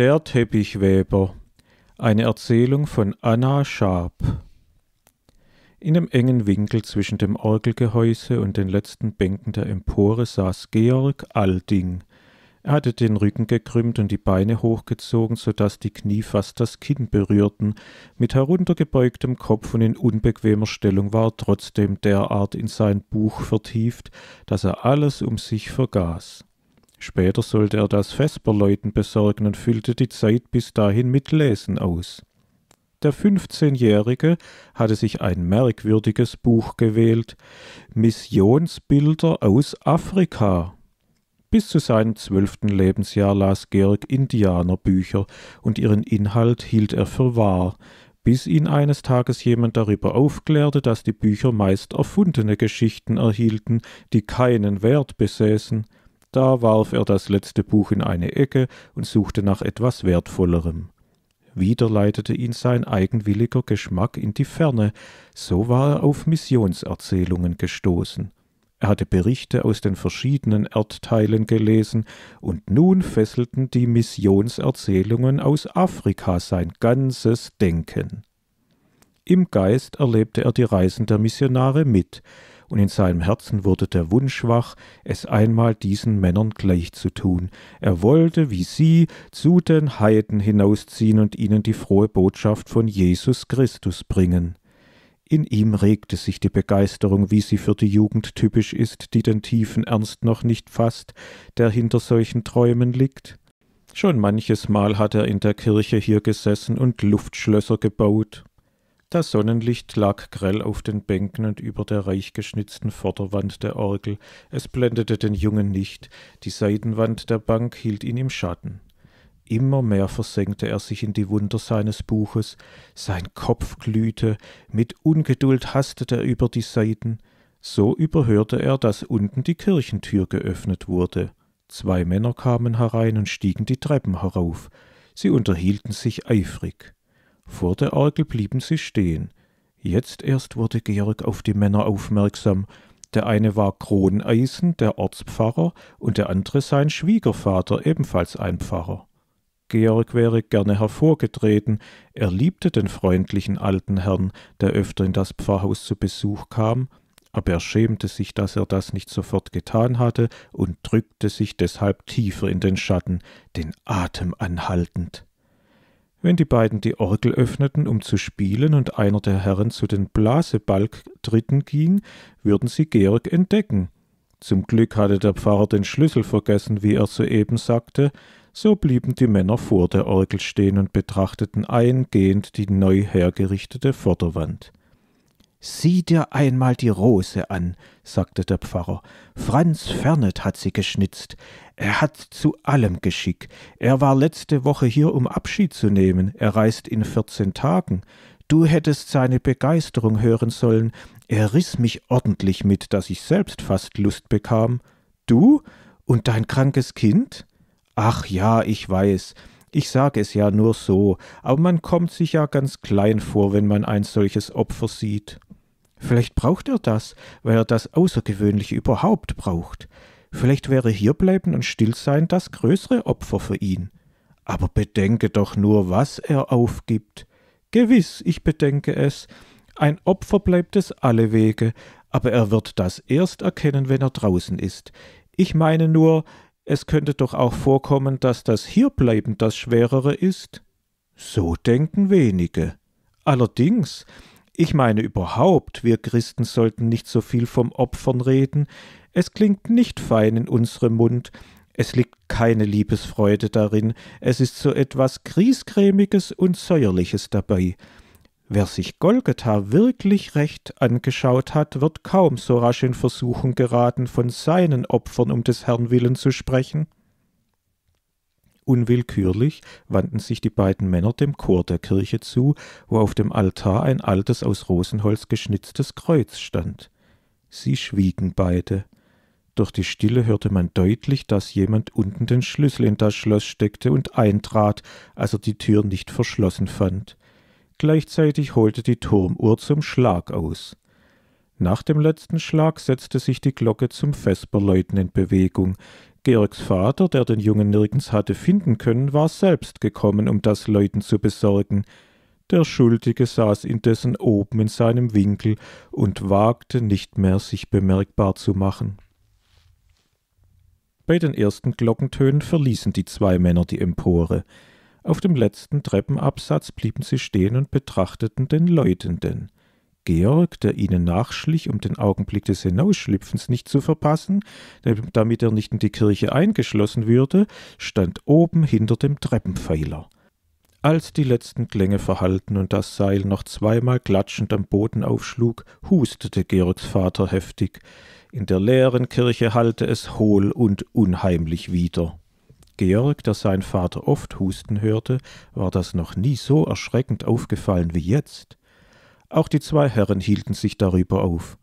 Der Teppichweber. Eine Erzählung von Anna Schab. In dem engen Winkel zwischen dem Orgelgehäuse und den letzten Bänken der Empore saß Georg Alding. Er hatte den Rücken gekrümmt und die Beine hochgezogen, so daß die Knie fast das Kinn berührten. Mit heruntergebeugtem Kopf und in unbequemer Stellung war er trotzdem derart in sein Buch vertieft, daß er alles um sich vergaß. Später sollte er das Fest besorgen und füllte die Zeit bis dahin mit Lesen aus. Der 15-Jährige hatte sich ein merkwürdiges Buch gewählt, Missionsbilder aus Afrika. Bis zu seinem zwölften Lebensjahr las Georg Indianerbücher und ihren Inhalt hielt er für wahr, bis ihn eines Tages jemand darüber aufklärte, dass die Bücher meist erfundene Geschichten erhielten, die keinen Wert besäßen. Da warf er das letzte Buch in eine Ecke und suchte nach etwas Wertvollerem. Wieder leitete ihn sein eigenwilliger Geschmack in die Ferne, so war er auf Missionserzählungen gestoßen. Er hatte Berichte aus den verschiedenen Erdteilen gelesen, und nun fesselten die Missionserzählungen aus Afrika sein ganzes Denken. Im Geist erlebte er die Reisen der Missionare mit, und in seinem Herzen wurde der Wunsch wach, es einmal diesen Männern gleich zu tun. Er wollte, wie sie, zu den Heiden hinausziehen und ihnen die frohe Botschaft von Jesus Christus bringen. In ihm regte sich die Begeisterung, wie sie für die Jugend typisch ist, die den tiefen Ernst noch nicht fasst, der hinter solchen Träumen liegt. Schon manches Mal hat er in der Kirche hier gesessen und Luftschlösser gebaut, das Sonnenlicht lag grell auf den Bänken und über der reich geschnitzten Vorderwand der Orgel. Es blendete den Jungen nicht. Die Seitenwand der Bank hielt ihn im Schatten. Immer mehr versenkte er sich in die Wunder seines Buches. Sein Kopf glühte. Mit Ungeduld hastete er über die Seiten. So überhörte er, dass unten die Kirchentür geöffnet wurde. Zwei Männer kamen herein und stiegen die Treppen herauf. Sie unterhielten sich eifrig. Vor der Orgel blieben sie stehen. Jetzt erst wurde Georg auf die Männer aufmerksam. Der eine war Kroneisen, der Ortspfarrer, und der andere sein Schwiegervater, ebenfalls ein Pfarrer. Georg wäre gerne hervorgetreten, er liebte den freundlichen alten Herrn, der öfter in das Pfarrhaus zu Besuch kam, aber er schämte sich, dass er das nicht sofort getan hatte und drückte sich deshalb tiefer in den Schatten, den Atem anhaltend wenn die beiden die Orgel öffneten, um zu spielen, und einer der Herren zu den Blasebalgtritten ging, würden sie Georg entdecken. Zum Glück hatte der Pfarrer den Schlüssel vergessen, wie er soeben sagte, so blieben die Männer vor der Orgel stehen und betrachteten eingehend die neu hergerichtete Vorderwand. Sieh dir einmal die Rose an, sagte der Pfarrer. Franz Fernet hat sie geschnitzt. Er hat zu allem Geschick. Er war letzte Woche hier, um Abschied zu nehmen. Er reist in vierzehn Tagen. Du hättest seine Begeisterung hören sollen. Er riß mich ordentlich mit, dass ich selbst fast Lust bekam. Du und dein krankes Kind? Ach ja, ich weiß. Ich sage es ja nur so, aber man kommt sich ja ganz klein vor, wenn man ein solches Opfer sieht. Vielleicht braucht er das, weil er das Außergewöhnliche überhaupt braucht. Vielleicht wäre hierbleiben und stillsein das größere Opfer für ihn. Aber bedenke doch nur, was er aufgibt. Gewiss, ich bedenke es. Ein Opfer bleibt es alle Wege, aber er wird das erst erkennen, wenn er draußen ist. Ich meine nur, es könnte doch auch vorkommen, dass das Hierbleiben das Schwerere ist. So denken wenige. Allerdings, ich meine überhaupt, wir Christen sollten nicht so viel vom Opfern reden, es klingt nicht fein in unserem Mund, es liegt keine Liebesfreude darin, es ist so etwas Griesgrämiges und Säuerliches dabei. Wer sich Golgatha wirklich recht angeschaut hat, wird kaum so rasch in Versuchung geraten, von seinen Opfern um des Herrn willen zu sprechen. Unwillkürlich wandten sich die beiden Männer dem Chor der Kirche zu, wo auf dem Altar ein altes aus Rosenholz geschnitztes Kreuz stand. Sie schwiegen beide. Durch die Stille hörte man deutlich, dass jemand unten den Schlüssel in das Schloss steckte und eintrat, als er die Tür nicht verschlossen fand. Gleichzeitig holte die Turmuhr zum Schlag aus. Nach dem letzten Schlag setzte sich die Glocke zum Vesperläuten in Bewegung. Georgs Vater, der den Jungen nirgends hatte finden können, war selbst gekommen, um das Leuten zu besorgen. Der Schuldige saß indessen oben in seinem Winkel und wagte nicht mehr, sich bemerkbar zu machen. Bei den ersten Glockentönen verließen die zwei Männer die Empore. Auf dem letzten Treppenabsatz blieben sie stehen und betrachteten den Läutenden. Georg, der ihnen nachschlich, um den Augenblick des Hinausschlüpfens nicht zu verpassen, damit er nicht in die Kirche eingeschlossen würde, stand oben hinter dem Treppenpfeiler. Als die letzten Klänge verhallten und das Seil noch zweimal klatschend am Boden aufschlug, hustete Georgs Vater heftig. In der leeren Kirche hallte es hohl und unheimlich wieder. Georg, der seinen Vater oft husten hörte, war das noch nie so erschreckend aufgefallen wie jetzt. Auch die zwei Herren hielten sich darüber auf.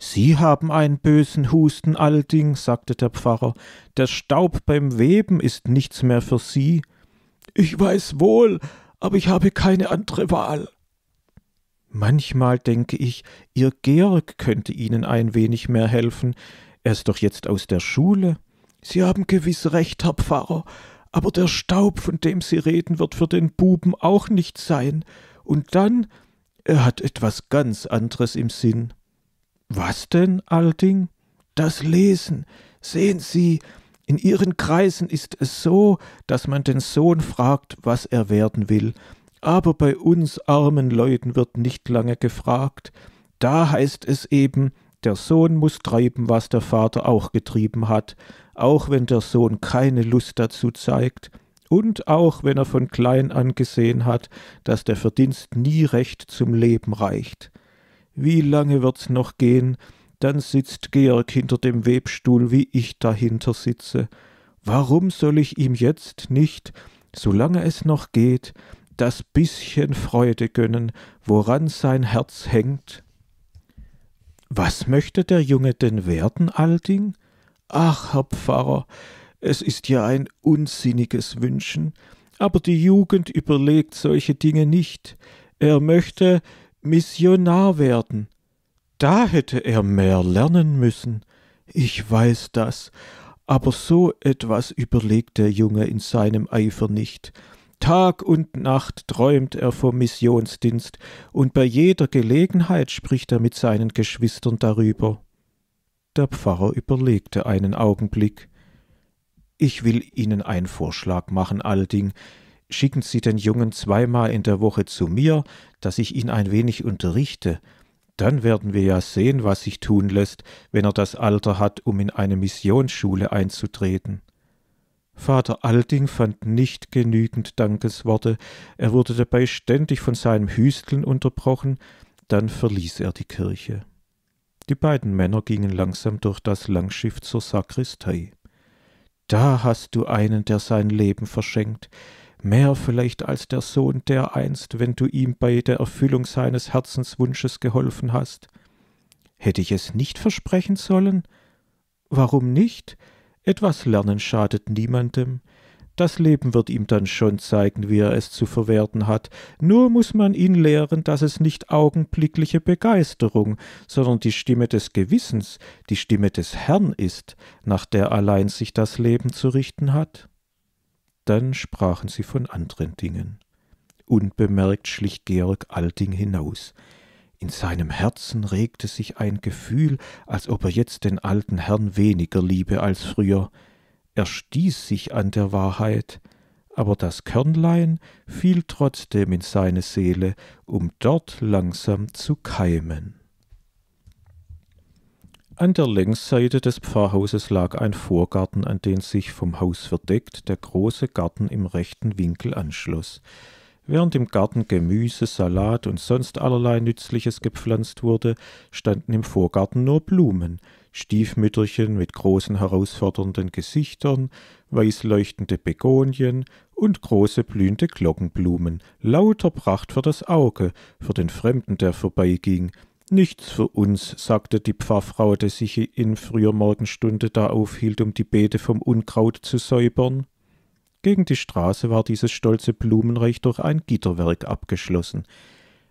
Sie haben einen bösen Husten, Alding, sagte der Pfarrer. Der Staub beim Weben ist nichts mehr für Sie. Ich weiß wohl, aber ich habe keine andere Wahl. Manchmal denke ich, Ihr Georg könnte Ihnen ein wenig mehr helfen. Er ist doch jetzt aus der Schule. Sie haben gewiss recht, Herr Pfarrer, aber der Staub, von dem Sie reden, wird für den Buben auch nicht sein. Und dann er hat etwas ganz anderes im Sinn. Was denn, Alding? Das Lesen. Sehen Sie, in ihren Kreisen ist es so, dass man den Sohn fragt, was er werden will. Aber bei uns armen Leuten wird nicht lange gefragt. Da heißt es eben, der Sohn muss treiben, was der Vater auch getrieben hat, auch wenn der Sohn keine Lust dazu zeigt und auch wenn er von klein an gesehen hat, dass der Verdienst nie recht zum Leben reicht. Wie lange wird's noch gehen, dann sitzt Georg hinter dem Webstuhl, wie ich dahinter sitze. Warum soll ich ihm jetzt nicht, solange es noch geht, das bisschen Freude gönnen, woran sein Herz hängt? Was möchte der Junge denn werden, Alding? Ach, Herr Pfarrer, es ist ja ein unsinniges Wünschen, aber die Jugend überlegt solche Dinge nicht. Er möchte Missionar werden. Da hätte er mehr lernen müssen. Ich weiß das, aber so etwas überlegt der Junge in seinem Eifer nicht. Tag und Nacht träumt er vom Missionsdienst, und bei jeder Gelegenheit spricht er mit seinen Geschwistern darüber. Der Pfarrer überlegte einen Augenblick. Ich will Ihnen einen Vorschlag machen, Alding. Schicken Sie den Jungen zweimal in der Woche zu mir, dass ich ihn ein wenig unterrichte. Dann werden wir ja sehen, was sich tun lässt, wenn er das Alter hat, um in eine Missionsschule einzutreten. Vater Alding fand nicht genügend Dankesworte, er wurde dabei ständig von seinem Hüsteln unterbrochen, dann verließ er die Kirche. Die beiden Männer gingen langsam durch das Langschiff zur Sakristei. Da hast du einen, der sein Leben verschenkt, mehr vielleicht als der Sohn der einst, wenn du ihm bei der Erfüllung seines Herzenswunsches geholfen hast. Hätte ich es nicht versprechen sollen? Warum nicht? Etwas lernen schadet niemandem. Das Leben wird ihm dann schon zeigen, wie er es zu verwerten hat. Nur muss man ihn lehren, dass es nicht augenblickliche Begeisterung, sondern die Stimme des Gewissens, die Stimme des Herrn ist, nach der allein sich das Leben zu richten hat. Dann sprachen sie von anderen Dingen. Unbemerkt schlich Georg Alting hinaus. In seinem Herzen regte sich ein Gefühl, als ob er jetzt den alten Herrn weniger liebe als früher er stieß sich an der Wahrheit, aber das Körnlein fiel trotzdem in seine Seele, um dort langsam zu keimen. An der Längsseite des Pfarrhauses lag ein Vorgarten, an den sich vom Haus verdeckt der große Garten im rechten Winkel anschloss. Während im Garten Gemüse, Salat und sonst allerlei Nützliches gepflanzt wurde, standen im Vorgarten nur Blumen, Stiefmütterchen mit großen herausfordernden Gesichtern, weißleuchtende Begonien und große blühende Glockenblumen, lauter Pracht für das Auge, für den Fremden, der vorbeiging. Nichts für uns, sagte die Pfarrfrau, die sich in früher Morgenstunde da aufhielt, um die Beete vom Unkraut zu säubern. Gegen die Straße war dieses stolze Blumenreich durch ein Gitterwerk abgeschlossen.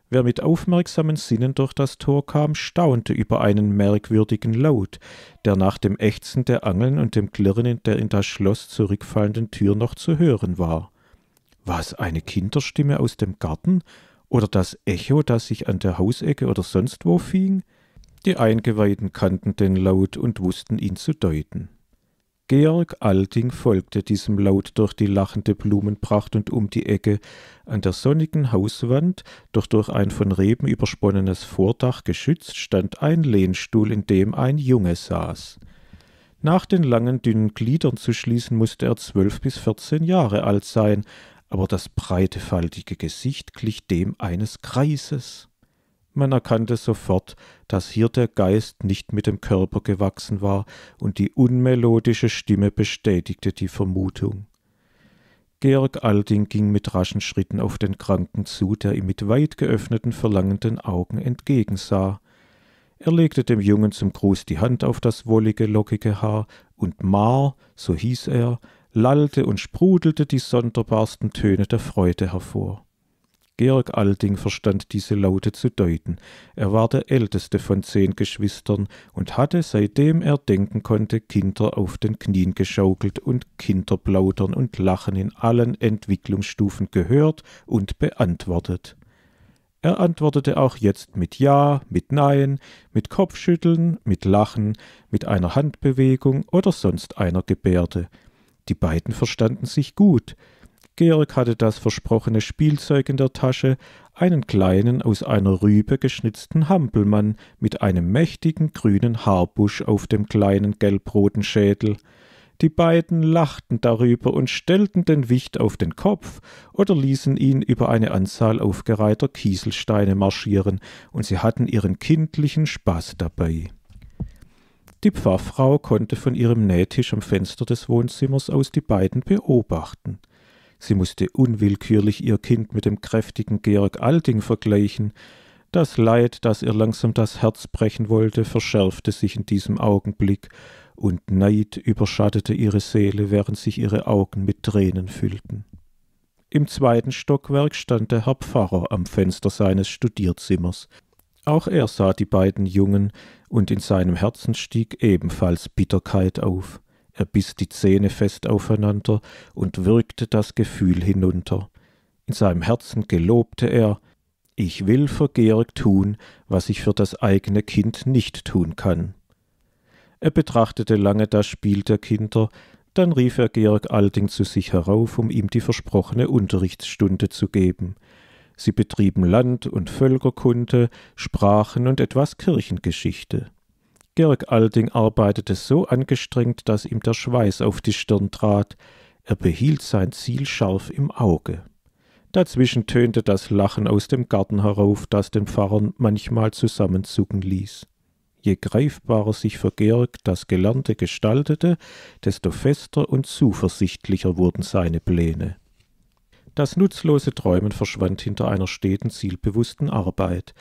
Wer mit aufmerksamen Sinnen durch das Tor kam, staunte über einen merkwürdigen Laut, der nach dem Ächzen der Angeln und dem Klirren der in das Schloss zurückfallenden Tür noch zu hören war. War es eine Kinderstimme aus dem Garten oder das Echo, das sich an der Hausecke oder sonst wo fing? Die Eingeweihten kannten den Laut und wussten ihn zu deuten. Georg Alting folgte diesem Laut durch die lachende Blumenpracht und um die Ecke, an der sonnigen Hauswand, doch durch ein von Reben übersponnenes Vordach geschützt, stand ein Lehnstuhl, in dem ein Junge saß. Nach den langen, dünnen Gliedern zu schließen, musste er zwölf bis vierzehn Jahre alt sein, aber das breite, faltige Gesicht glich dem eines Kreises. Man erkannte sofort, dass hier der Geist nicht mit dem Körper gewachsen war, und die unmelodische Stimme bestätigte die Vermutung. Georg Alding ging mit raschen Schritten auf den Kranken zu, der ihm mit weit geöffneten, verlangenden Augen entgegensah. Er legte dem Jungen zum Gruß die Hand auf das wollige, lockige Haar, und Mar, so hieß er, lallte und sprudelte die sonderbarsten Töne der Freude hervor. Georg Alding verstand diese Laute zu deuten. Er war der älteste von zehn Geschwistern und hatte, seitdem er denken konnte, Kinder auf den Knien geschaukelt und Kinderplaudern und Lachen in allen Entwicklungsstufen gehört und beantwortet. Er antwortete auch jetzt mit Ja, mit Nein, mit Kopfschütteln, mit Lachen, mit einer Handbewegung oder sonst einer Gebärde. Die beiden verstanden sich gut. Georg hatte das versprochene Spielzeug in der Tasche, einen kleinen, aus einer Rübe geschnitzten Hampelmann mit einem mächtigen grünen Haarbusch auf dem kleinen gelbroten Schädel. Die beiden lachten darüber und stellten den Wicht auf den Kopf oder ließen ihn über eine Anzahl aufgereihter Kieselsteine marschieren, und sie hatten ihren kindlichen Spaß dabei. Die Pfarrfrau konnte von ihrem Nähtisch am Fenster des Wohnzimmers aus die beiden beobachten. Sie musste unwillkürlich ihr Kind mit dem kräftigen Georg Alting vergleichen. Das Leid, das ihr langsam das Herz brechen wollte, verschärfte sich in diesem Augenblick, und Neid überschattete ihre Seele, während sich ihre Augen mit Tränen füllten. Im zweiten Stockwerk stand der Herr Pfarrer am Fenster seines Studierzimmers. Auch er sah die beiden Jungen, und in seinem Herzen stieg ebenfalls Bitterkeit auf er biss die Zähne fest aufeinander und würgte das Gefühl hinunter. In seinem Herzen gelobte er, ich will vergehrig tun, was ich für das eigene Kind nicht tun kann. Er betrachtete lange das Spiel der Kinder, dann rief er Georg Alding zu sich herauf, um ihm die versprochene Unterrichtsstunde zu geben. Sie betrieben Land- und Völkerkunde, Sprachen und etwas Kirchengeschichte. Georg Alding arbeitete so angestrengt, dass ihm der Schweiß auf die Stirn trat. Er behielt sein Ziel scharf im Auge. Dazwischen tönte das Lachen aus dem Garten herauf, das den Pfarrern manchmal zusammenzucken ließ. Je greifbarer sich für Georg das Gelernte gestaltete, desto fester und zuversichtlicher wurden seine Pläne. Das nutzlose Träumen verschwand hinter einer steten, zielbewussten Arbeit.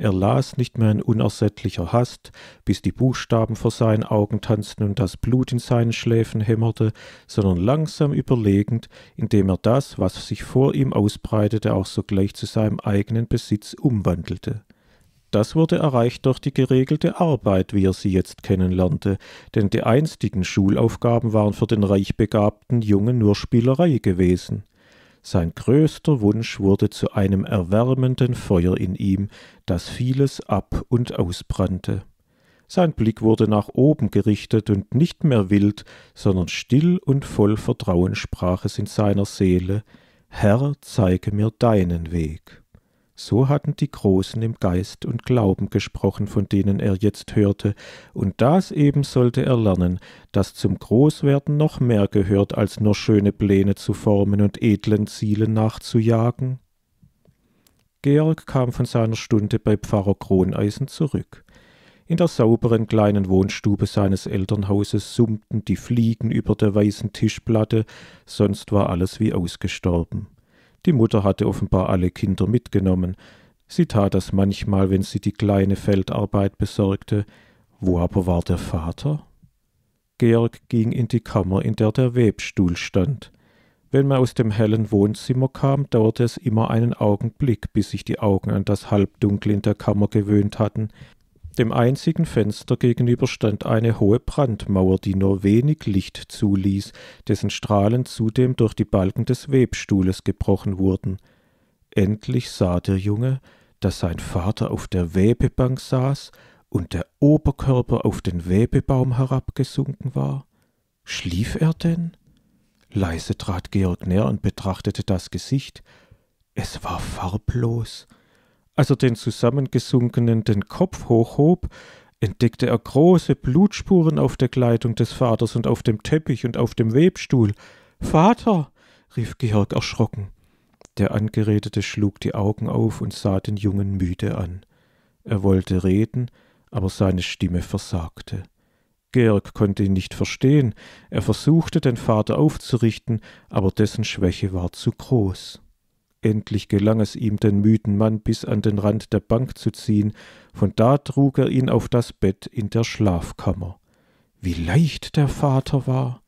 Er las nicht mehr in unersättlicher Hast, bis die Buchstaben vor seinen Augen tanzten und das Blut in seinen Schläfen hämmerte, sondern langsam überlegend, indem er das, was sich vor ihm ausbreitete, auch sogleich zu seinem eigenen Besitz umwandelte. Das wurde erreicht durch die geregelte Arbeit, wie er sie jetzt kennenlernte, denn die einstigen Schulaufgaben waren für den reichbegabten Jungen nur Spielerei gewesen. Sein größter Wunsch wurde zu einem erwärmenden Feuer in ihm, das vieles ab und ausbrannte. Sein Blick wurde nach oben gerichtet und nicht mehr wild, sondern still und voll Vertrauen sprach es in seiner Seele Herr, zeige mir deinen Weg. So hatten die Großen im Geist und Glauben gesprochen, von denen er jetzt hörte, und das eben sollte er lernen, dass zum Großwerden noch mehr gehört, als nur schöne Pläne zu formen und edlen Zielen nachzujagen. Georg kam von seiner Stunde bei Pfarrer Kroneisen zurück. In der sauberen kleinen Wohnstube seines Elternhauses summten die Fliegen über der weißen Tischplatte, sonst war alles wie ausgestorben. Die Mutter hatte offenbar alle Kinder mitgenommen. Sie tat das manchmal, wenn sie die kleine Feldarbeit besorgte. Wo aber war der Vater? Georg ging in die Kammer, in der der Webstuhl stand. Wenn man aus dem hellen Wohnzimmer kam, dauerte es immer einen Augenblick, bis sich die Augen an das Halbdunkel in der Kammer gewöhnt hatten, dem einzigen Fenster gegenüber stand eine hohe Brandmauer, die nur wenig Licht zuließ, dessen Strahlen zudem durch die Balken des Webstuhles gebrochen wurden. Endlich sah der Junge, dass sein Vater auf der Webebank saß und der Oberkörper auf den Webebaum herabgesunken war. Schlief er denn? Leise trat Georg näher und betrachtete das Gesicht. Es war farblos, als er den zusammengesunkenen den Kopf hochhob, entdeckte er große Blutspuren auf der Kleidung des Vaters und auf dem Teppich und auf dem Webstuhl. Vater! rief Georg erschrocken. Der Angeredete schlug die Augen auf und sah den Jungen müde an. Er wollte reden, aber seine Stimme versagte. Georg konnte ihn nicht verstehen, er versuchte den Vater aufzurichten, aber dessen Schwäche war zu groß. Endlich gelang es ihm, den müden Mann bis an den Rand der Bank zu ziehen, von da trug er ihn auf das Bett in der Schlafkammer. Wie leicht der Vater war.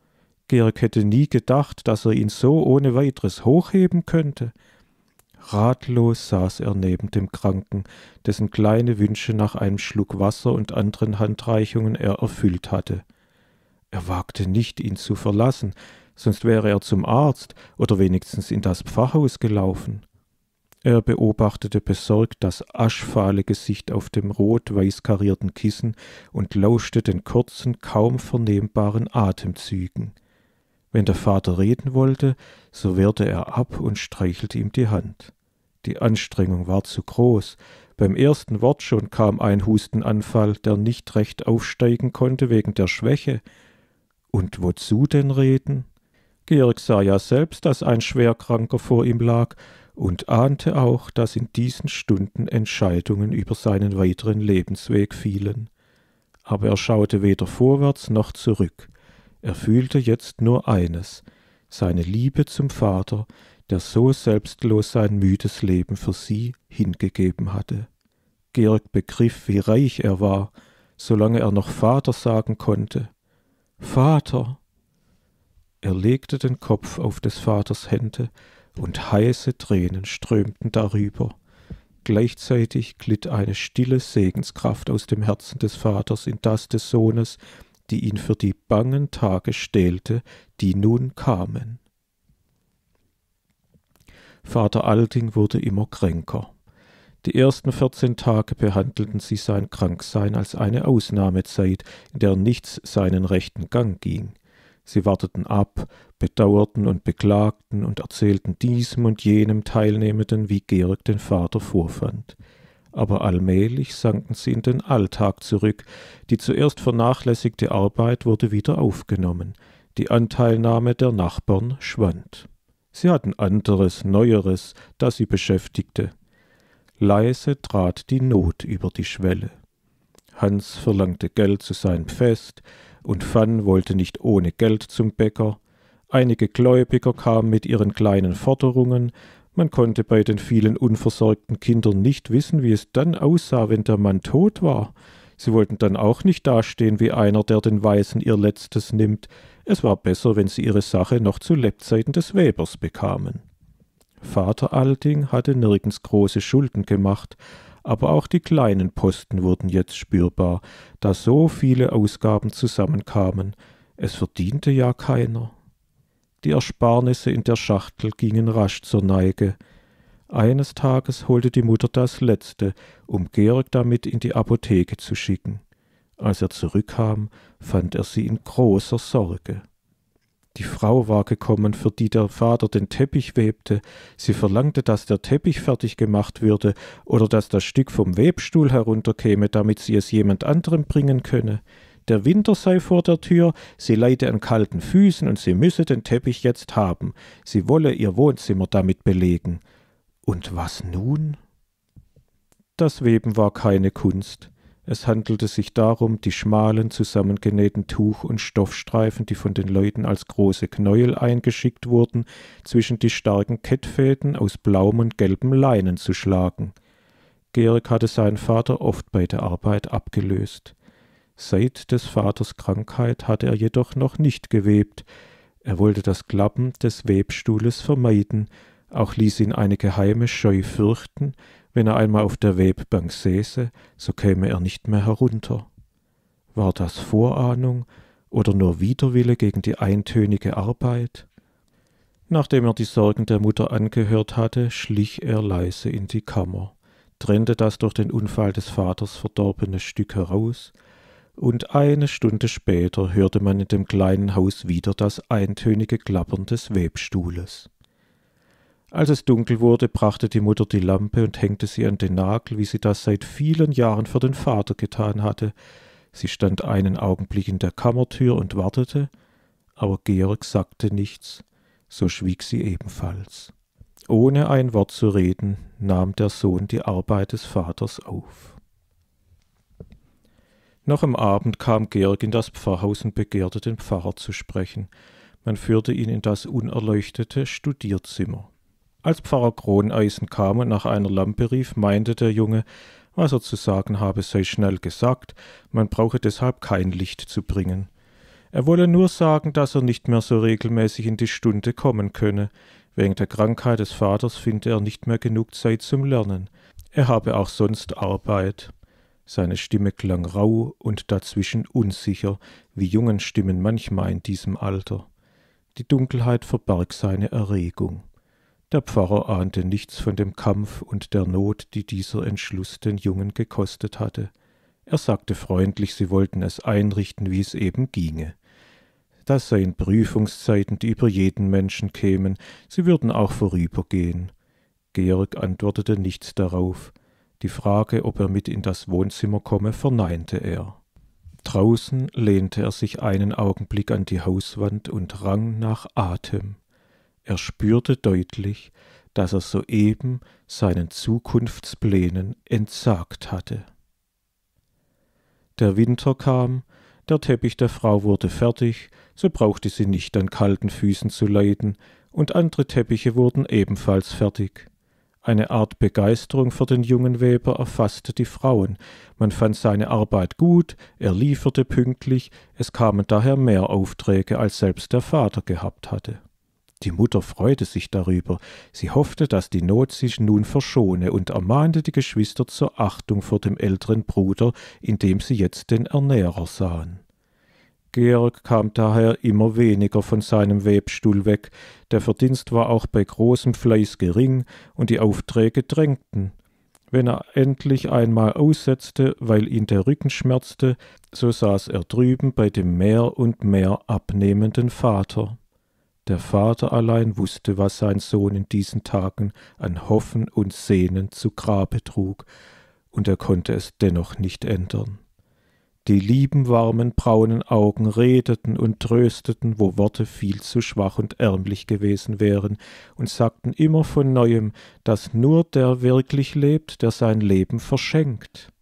Georg hätte nie gedacht, dass er ihn so ohne weiteres hochheben könnte. Ratlos saß er neben dem Kranken, dessen kleine Wünsche nach einem Schluck Wasser und anderen Handreichungen er erfüllt hatte. Er wagte nicht, ihn zu verlassen, sonst wäre er zum Arzt oder wenigstens in das Pfarrhaus gelaufen. Er beobachtete besorgt das aschfahle Gesicht auf dem rot-weiß karierten Kissen und lauschte den kurzen, kaum vernehmbaren Atemzügen. Wenn der Vater reden wollte, so wehrte er ab und streichelte ihm die Hand. Die Anstrengung war zu groß. Beim ersten Wort schon kam ein Hustenanfall, der nicht recht aufsteigen konnte wegen der Schwäche. Und wozu denn reden? Georg sah ja selbst, dass ein Schwerkranker vor ihm lag und ahnte auch, dass in diesen Stunden Entscheidungen über seinen weiteren Lebensweg fielen. Aber er schaute weder vorwärts noch zurück. Er fühlte jetzt nur eines, seine Liebe zum Vater, der so selbstlos sein müdes Leben für sie hingegeben hatte. Georg begriff, wie reich er war, solange er noch Vater sagen konnte. Vater! er legte den Kopf auf des Vaters Hände, und heiße Tränen strömten darüber. Gleichzeitig glitt eine stille Segenskraft aus dem Herzen des Vaters in das des Sohnes, die ihn für die bangen Tage stählte, die nun kamen. Vater Alding wurde immer kränker. Die ersten 14 Tage behandelten sie sein Kranksein als eine Ausnahmezeit, in der nichts seinen rechten Gang ging. Sie warteten ab, bedauerten und beklagten und erzählten diesem und jenem Teilnehmenden, wie Georg den Vater vorfand. Aber allmählich sanken sie in den Alltag zurück, die zuerst vernachlässigte Arbeit wurde wieder aufgenommen, die Anteilnahme der Nachbarn schwand. Sie hatten anderes, Neueres, das sie beschäftigte. Leise trat die Not über die Schwelle. Hans verlangte Geld zu seinem Fest, und Fan wollte nicht ohne Geld zum Bäcker, einige Gläubiger kamen mit ihren kleinen Forderungen, man konnte bei den vielen unversorgten Kindern nicht wissen, wie es dann aussah, wenn der Mann tot war. Sie wollten dann auch nicht dastehen wie einer, der den Weißen ihr Letztes nimmt. Es war besser, wenn sie ihre Sache noch zu Lebzeiten des Webers bekamen. Vater Alding hatte nirgends große Schulden gemacht, aber auch die kleinen Posten wurden jetzt spürbar, da so viele Ausgaben zusammenkamen, es verdiente ja keiner. Die Ersparnisse in der Schachtel gingen rasch zur Neige. Eines Tages holte die Mutter das letzte, um Georg damit in die Apotheke zu schicken. Als er zurückkam, fand er sie in großer Sorge. Die Frau war gekommen, für die der Vater den Teppich webte. Sie verlangte, dass der Teppich fertig gemacht würde oder dass das Stück vom Webstuhl herunterkäme, damit sie es jemand anderem bringen könne. Der Winter sei vor der Tür, sie leide an kalten Füßen und sie müsse den Teppich jetzt haben. Sie wolle ihr Wohnzimmer damit belegen. Und was nun? Das Weben war keine Kunst. Es handelte sich darum, die schmalen, zusammengenähten Tuch- und Stoffstreifen, die von den Leuten als große Knäuel eingeschickt wurden, zwischen die starken Kettfäden aus blauem und gelbem Leinen zu schlagen. Georg hatte seinen Vater oft bei der Arbeit abgelöst. Seit des Vaters Krankheit hatte er jedoch noch nicht gewebt. Er wollte das Klappen des Webstuhles vermeiden, auch ließ ihn eine geheime Scheu fürchten, wenn er einmal auf der Webbank säße, so käme er nicht mehr herunter. War das Vorahnung oder nur Widerwille gegen die eintönige Arbeit? Nachdem er die Sorgen der Mutter angehört hatte, schlich er leise in die Kammer, trennte das durch den Unfall des Vaters verdorbene Stück heraus, und eine Stunde später hörte man in dem kleinen Haus wieder das eintönige Klappern des Webstuhles. Als es dunkel wurde, brachte die Mutter die Lampe und hängte sie an den Nagel, wie sie das seit vielen Jahren für den Vater getan hatte. Sie stand einen Augenblick in der Kammertür und wartete, aber Georg sagte nichts, so schwieg sie ebenfalls. Ohne ein Wort zu reden, nahm der Sohn die Arbeit des Vaters auf. Noch am Abend kam Georg in das Pfarrhaus und begehrte, den Pfarrer zu sprechen. Man führte ihn in das unerleuchtete Studierzimmer. Als Pfarrer Kroneisen kam und nach einer Lampe rief, meinte der Junge, was er zu sagen habe, sei schnell gesagt, man brauche deshalb kein Licht zu bringen. Er wolle nur sagen, dass er nicht mehr so regelmäßig in die Stunde kommen könne, wegen der Krankheit des Vaters finde er nicht mehr genug Zeit zum Lernen, er habe auch sonst Arbeit. Seine Stimme klang rau und dazwischen unsicher, wie jungen Stimmen manchmal in diesem Alter. Die Dunkelheit verbarg seine Erregung. Der Pfarrer ahnte nichts von dem Kampf und der Not, die dieser Entschluss den Jungen gekostet hatte. Er sagte freundlich, sie wollten es einrichten, wie es eben ginge. Das seien Prüfungszeiten, die über jeden Menschen kämen, sie würden auch vorübergehen. Georg antwortete nichts darauf. Die Frage, ob er mit in das Wohnzimmer komme, verneinte er. Draußen lehnte er sich einen Augenblick an die Hauswand und rang nach Atem. Er spürte deutlich, dass er soeben seinen Zukunftsplänen entsagt hatte. Der Winter kam, der Teppich der Frau wurde fertig, so brauchte sie nicht an kalten Füßen zu leiden, und andere Teppiche wurden ebenfalls fertig. Eine Art Begeisterung für den jungen Weber erfasste die Frauen. Man fand seine Arbeit gut, er lieferte pünktlich, es kamen daher mehr Aufträge, als selbst der Vater gehabt hatte. Die Mutter freute sich darüber, sie hoffte, dass die Not sich nun verschone und ermahnte die Geschwister zur Achtung vor dem älteren Bruder, in dem sie jetzt den Ernährer sahen. Georg kam daher immer weniger von seinem Webstuhl weg, der Verdienst war auch bei großem Fleiß gering und die Aufträge drängten. Wenn er endlich einmal aussetzte, weil ihn der Rücken schmerzte, so saß er drüben bei dem mehr und mehr abnehmenden Vater. Der Vater allein wusste, was sein Sohn in diesen Tagen an Hoffen und Sehnen zu Grabe trug, und er konnte es dennoch nicht ändern. Die lieben warmen braunen Augen redeten und trösteten, wo Worte viel zu schwach und ärmlich gewesen wären, und sagten immer von neuem, dass nur der wirklich lebt, der sein Leben verschenkt.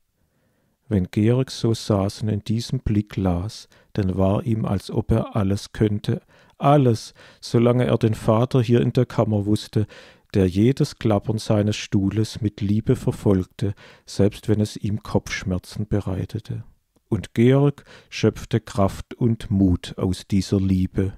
Wenn Georg so saß und in diesem Blick las, dann war ihm, als ob er alles könnte, alles, solange er den Vater hier in der Kammer wusste, der jedes Klappern seines Stuhles mit Liebe verfolgte, selbst wenn es ihm Kopfschmerzen bereitete. Und Georg schöpfte Kraft und Mut aus dieser Liebe.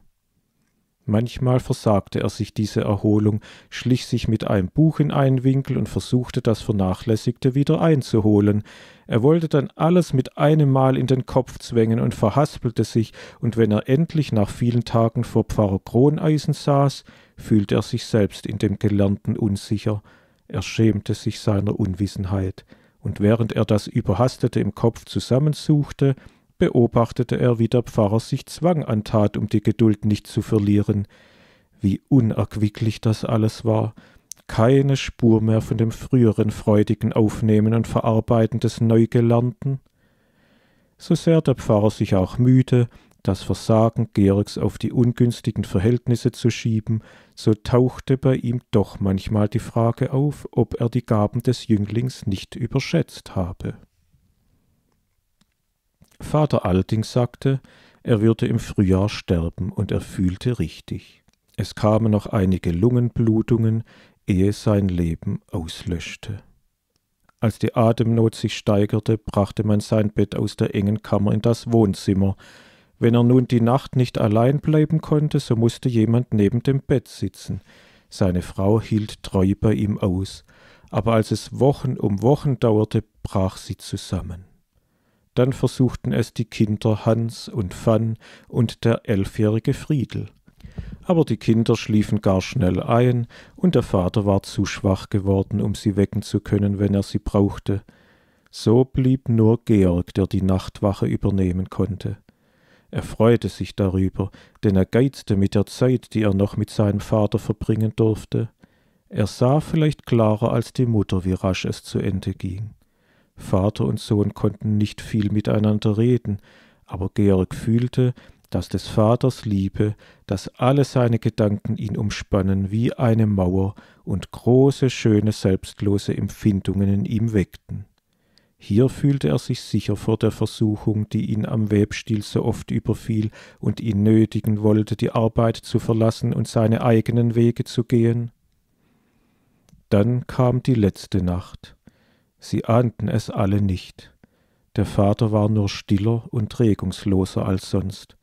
Manchmal versagte er sich diese Erholung, schlich sich mit einem Buch in einen Winkel und versuchte das Vernachlässigte wieder einzuholen. Er wollte dann alles mit einem Mal in den Kopf zwängen und verhaspelte sich, und wenn er endlich nach vielen Tagen vor Pfarrer Kroneisen saß, fühlte er sich selbst in dem Gelernten unsicher. Er schämte sich seiner Unwissenheit, und während er das Überhastete im Kopf zusammensuchte, beobachtete er, wie der Pfarrer sich Zwang antat, um die Geduld nicht zu verlieren. Wie unerquicklich das alles war. Keine Spur mehr von dem früheren freudigen Aufnehmen und Verarbeiten des Neugelernten. So sehr der Pfarrer sich auch mühte, das Versagen Georgs auf die ungünstigen Verhältnisse zu schieben, so tauchte bei ihm doch manchmal die Frage auf, ob er die Gaben des Jünglings nicht überschätzt habe. Vater Alting sagte, er würde im Frühjahr sterben, und er fühlte richtig. Es kamen noch einige Lungenblutungen, ehe sein Leben auslöschte. Als die Atemnot sich steigerte, brachte man sein Bett aus der engen Kammer in das Wohnzimmer. Wenn er nun die Nacht nicht allein bleiben konnte, so musste jemand neben dem Bett sitzen. Seine Frau hielt treu bei ihm aus, aber als es Wochen um Wochen dauerte, brach sie zusammen. Dann versuchten es die Kinder Hans und Fann und der elfjährige Friedel. Aber die Kinder schliefen gar schnell ein, und der Vater war zu schwach geworden, um sie wecken zu können, wenn er sie brauchte. So blieb nur Georg, der die Nachtwache übernehmen konnte. Er freute sich darüber, denn er geizte mit der Zeit, die er noch mit seinem Vater verbringen durfte. Er sah vielleicht klarer als die Mutter, wie rasch es zu Ende ging. Vater und Sohn konnten nicht viel miteinander reden, aber Georg fühlte, dass des Vaters Liebe, dass alle seine Gedanken ihn umspannen wie eine Mauer und große, schöne, selbstlose Empfindungen in ihm weckten. Hier fühlte er sich sicher vor der Versuchung, die ihn am Webstiel so oft überfiel und ihn nötigen wollte, die Arbeit zu verlassen und seine eigenen Wege zu gehen. Dann kam die letzte Nacht. Sie ahnten es alle nicht. Der Vater war nur stiller und regungsloser als sonst.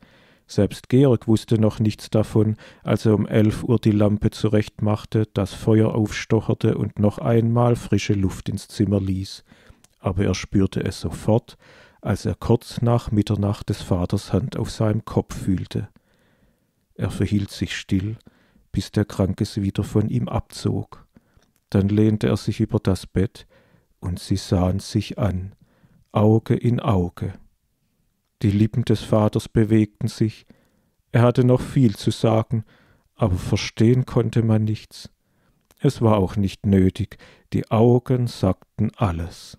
Selbst Georg wusste noch nichts davon, als er um elf Uhr die Lampe zurechtmachte, das Feuer aufstocherte und noch einmal frische Luft ins Zimmer ließ. Aber er spürte es sofort, als er kurz nach Mitternacht des Vaters Hand auf seinem Kopf fühlte. Er verhielt sich still, bis der Kranke sie wieder von ihm abzog. Dann lehnte er sich über das Bett, und sie sahen sich an, Auge in Auge. Die Lippen des Vaters bewegten sich, er hatte noch viel zu sagen, aber verstehen konnte man nichts. Es war auch nicht nötig, die Augen sagten alles.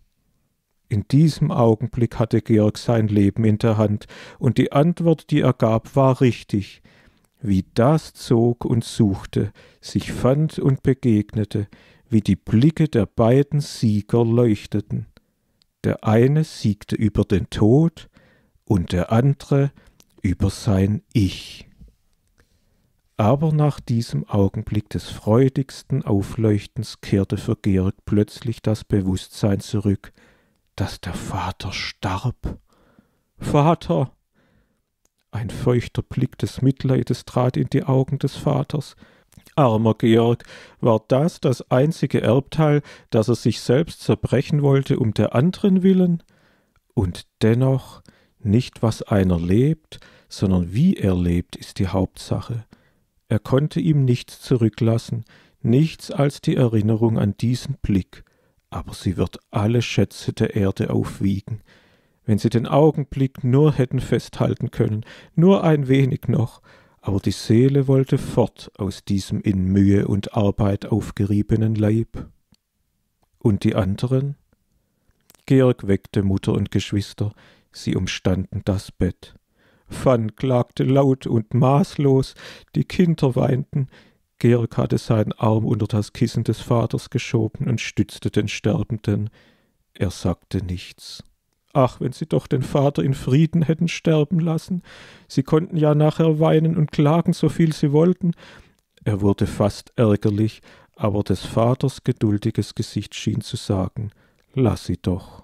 In diesem Augenblick hatte Georg sein Leben in der Hand, und die Antwort, die er gab, war richtig. Wie das zog und suchte, sich fand und begegnete, wie die Blicke der beiden Sieger leuchteten. Der eine siegte über den Tod und der andere über sein Ich. Aber nach diesem Augenblick des freudigsten Aufleuchtens kehrte für Georg plötzlich das Bewusstsein zurück, dass der Vater starb. Vater! Ein feuchter Blick des Mitleides trat in die Augen des Vaters, Armer Georg war das das einzige Erbteil, das er sich selbst zerbrechen wollte um der anderen willen? Und dennoch, nicht was einer lebt, sondern wie er lebt, ist die Hauptsache. Er konnte ihm nichts zurücklassen, nichts als die Erinnerung an diesen Blick, aber sie wird alle Schätze der Erde aufwiegen. Wenn sie den Augenblick nur hätten festhalten können, nur ein wenig noch, aber die Seele wollte fort aus diesem in Mühe und Arbeit aufgeriebenen Leib. Und die anderen? Georg weckte Mutter und Geschwister, sie umstanden das Bett. Fann klagte laut und maßlos, die Kinder weinten, Georg hatte seinen Arm unter das Kissen des Vaters geschoben und stützte den Sterbenden. Er sagte nichts. Ach, wenn sie doch den Vater in Frieden hätten sterben lassen. Sie konnten ja nachher weinen und klagen, so viel sie wollten. Er wurde fast ärgerlich, aber des Vaters geduldiges Gesicht schien zu sagen Lass sie doch.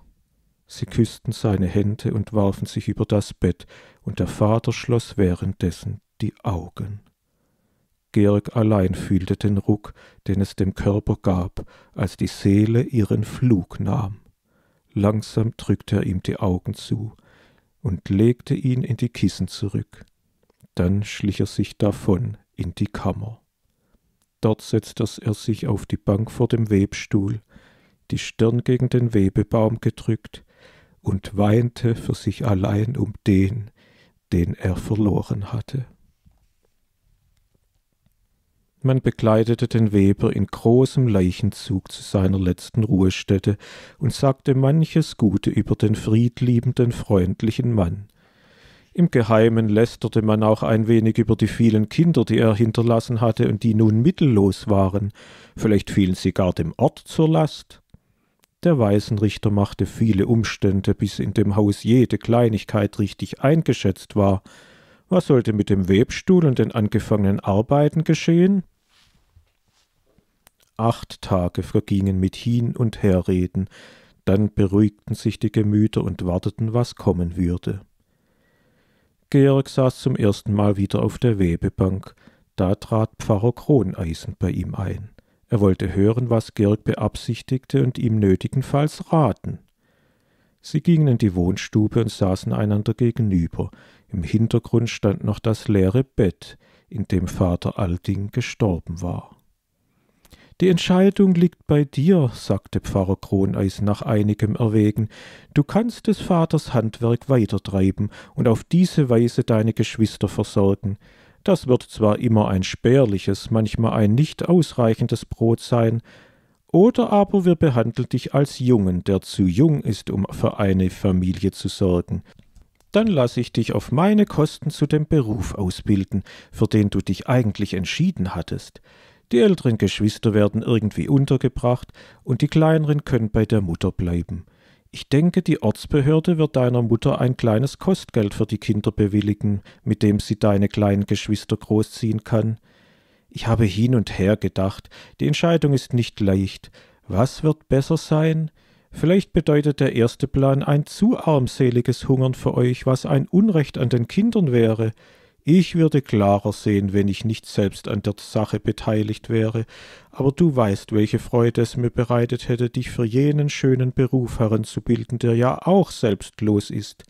Sie küssten seine Hände und warfen sich über das Bett, und der Vater schloss währenddessen die Augen. Georg allein fühlte den Ruck, den es dem Körper gab, als die Seele ihren Flug nahm. Langsam drückte er ihm die Augen zu und legte ihn in die Kissen zurück. Dann schlich er sich davon in die Kammer. Dort setzte er sich auf die Bank vor dem Webstuhl, die Stirn gegen den Webebaum gedrückt und weinte für sich allein um den, den er verloren hatte. Man begleitete den Weber in großem Leichenzug zu seiner letzten Ruhestätte und sagte manches Gute über den friedliebenden, freundlichen Mann. Im Geheimen lästerte man auch ein wenig über die vielen Kinder, die er hinterlassen hatte und die nun mittellos waren. Vielleicht fielen sie gar dem Ort zur Last. Der Waisenrichter machte viele Umstände, bis in dem Haus jede Kleinigkeit richtig eingeschätzt war. Was sollte mit dem Webstuhl und den angefangenen Arbeiten geschehen? Acht Tage vergingen mit Hin- und Herreden, dann beruhigten sich die Gemüter und warteten, was kommen würde. Georg saß zum ersten Mal wieder auf der Webebank, da trat Pfarrer Kroneisen bei ihm ein. Er wollte hören, was Georg beabsichtigte und ihm nötigenfalls raten. Sie gingen in die Wohnstube und saßen einander gegenüber. Im Hintergrund stand noch das leere Bett, in dem Vater Alding gestorben war. Die Entscheidung liegt bei dir, sagte Pfarrer Kroneis nach einigem Erwägen. Du kannst des Vaters Handwerk weitertreiben und auf diese Weise deine Geschwister versorgen. Das wird zwar immer ein spärliches, manchmal ein nicht ausreichendes Brot sein, oder aber wir behandeln dich als Jungen, der zu jung ist, um für eine Familie zu sorgen dann lasse ich dich auf meine Kosten zu dem Beruf ausbilden, für den du dich eigentlich entschieden hattest. Die älteren Geschwister werden irgendwie untergebracht und die kleineren können bei der Mutter bleiben. Ich denke, die Ortsbehörde wird deiner Mutter ein kleines Kostgeld für die Kinder bewilligen, mit dem sie deine kleinen Geschwister großziehen kann. Ich habe hin und her gedacht, die Entscheidung ist nicht leicht. Was wird besser sein? Vielleicht bedeutet der erste Plan ein zu armseliges Hungern für euch, was ein Unrecht an den Kindern wäre. Ich würde klarer sehen, wenn ich nicht selbst an der Sache beteiligt wäre, aber du weißt, welche Freude es mir bereitet hätte, dich für jenen schönen Beruf heranzubilden, der ja auch selbstlos ist.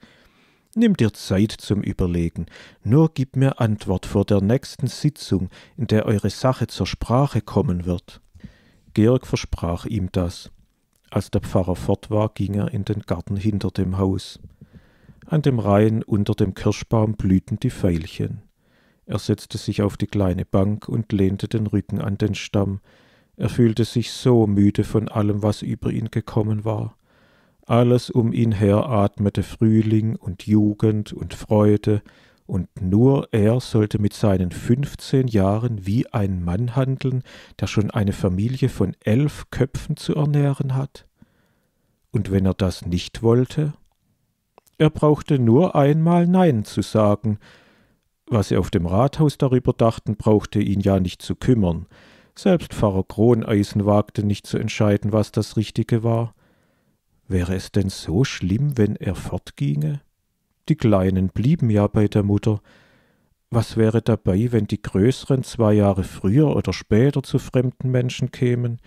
Nimm dir Zeit zum Überlegen, nur gib mir Antwort vor der nächsten Sitzung, in der eure Sache zur Sprache kommen wird. Georg versprach ihm das. Als der Pfarrer fort war, ging er in den Garten hinter dem Haus an dem Rhein unter dem Kirschbaum blühten die Veilchen. Er setzte sich auf die kleine Bank und lehnte den Rücken an den Stamm. Er fühlte sich so müde von allem, was über ihn gekommen war. Alles um ihn her atmete Frühling und Jugend und Freude, und nur er sollte mit seinen fünfzehn Jahren wie ein Mann handeln, der schon eine Familie von elf Köpfen zu ernähren hat. Und wenn er das nicht wollte? Er brauchte nur einmal Nein zu sagen. Was sie auf dem Rathaus darüber dachten, brauchte ihn ja nicht zu kümmern. Selbst Pfarrer Kroneisen wagte nicht zu entscheiden, was das Richtige war. Wäre es denn so schlimm, wenn er fortginge? Die Kleinen blieben ja bei der Mutter. Was wäre dabei, wenn die Größeren zwei Jahre früher oder später zu fremden Menschen kämen?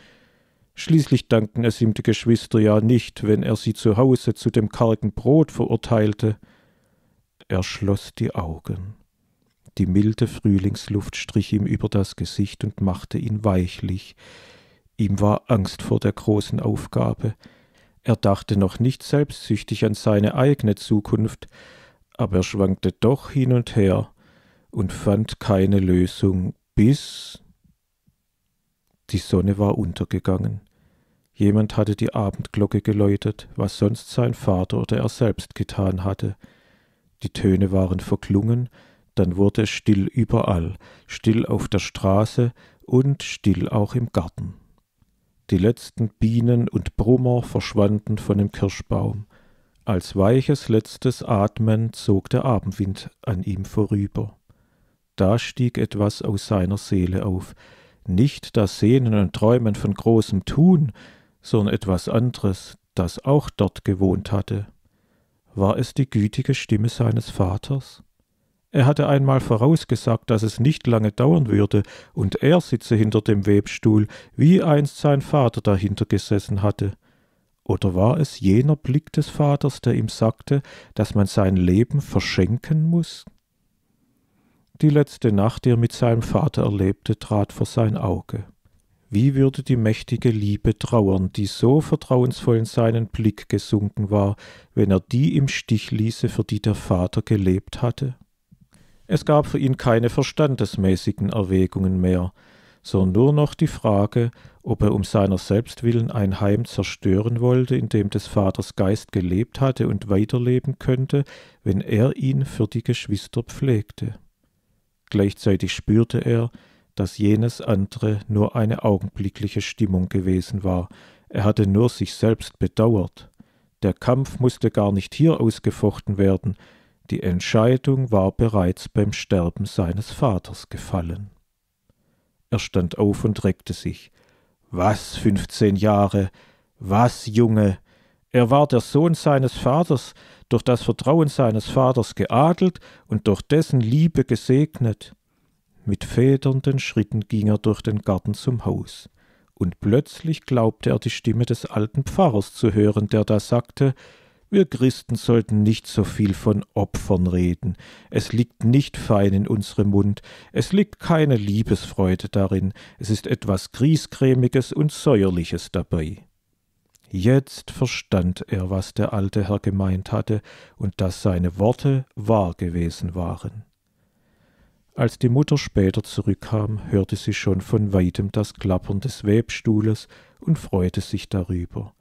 Schließlich dankten es ihm die Geschwister ja nicht, wenn er sie zu Hause zu dem kargen Brot verurteilte. Er schloss die Augen. Die milde Frühlingsluft strich ihm über das Gesicht und machte ihn weichlich. Ihm war Angst vor der großen Aufgabe. Er dachte noch nicht selbstsüchtig an seine eigene Zukunft, aber er schwankte doch hin und her und fand keine Lösung, bis die Sonne war untergegangen. Jemand hatte die Abendglocke geläutet, was sonst sein Vater oder er selbst getan hatte. Die Töne waren verklungen, dann wurde es still überall, still auf der Straße und still auch im Garten. Die letzten Bienen und Brummer verschwanden von dem Kirschbaum. Als weiches letztes Atmen zog der Abendwind an ihm vorüber. Da stieg etwas aus seiner Seele auf, nicht das Sehnen und Träumen von großem Tun, sondern etwas anderes, das auch dort gewohnt hatte. War es die gütige Stimme seines Vaters? Er hatte einmal vorausgesagt, dass es nicht lange dauern würde, und er sitze hinter dem Webstuhl, wie einst sein Vater dahinter gesessen hatte. Oder war es jener Blick des Vaters, der ihm sagte, dass man sein Leben verschenken muss? Die letzte Nacht, die er mit seinem Vater erlebte, trat vor sein Auge. Wie würde die mächtige Liebe trauern, die so vertrauensvoll in seinen Blick gesunken war, wenn er die im Stich ließe, für die der Vater gelebt hatte? Es gab für ihn keine verstandesmäßigen Erwägungen mehr, sondern nur noch die Frage, ob er um seiner selbst willen ein Heim zerstören wollte, in dem des Vaters Geist gelebt hatte und weiterleben könnte, wenn er ihn für die Geschwister pflegte. Gleichzeitig spürte er, dass jenes andere nur eine augenblickliche Stimmung gewesen war, er hatte nur sich selbst bedauert. Der Kampf musste gar nicht hier ausgefochten werden, die Entscheidung war bereits beim Sterben seines Vaters gefallen. Er stand auf und reckte sich. Was fünfzehn Jahre, was Junge, er war der Sohn seines Vaters, durch das Vertrauen seines Vaters geadelt und durch dessen Liebe gesegnet. Mit federnden Schritten ging er durch den Garten zum Haus. Und plötzlich glaubte er die Stimme des alten Pfarrers zu hören, der da sagte, wir Christen sollten nicht so viel von Opfern reden. Es liegt nicht fein in unserem Mund, es liegt keine Liebesfreude darin, es ist etwas Griescremiges und Säuerliches dabei. Jetzt verstand er, was der alte Herr gemeint hatte und dass seine Worte wahr gewesen waren. Als die Mutter später zurückkam, hörte sie schon von weitem das Klappern des Webstuhles und freute sich darüber.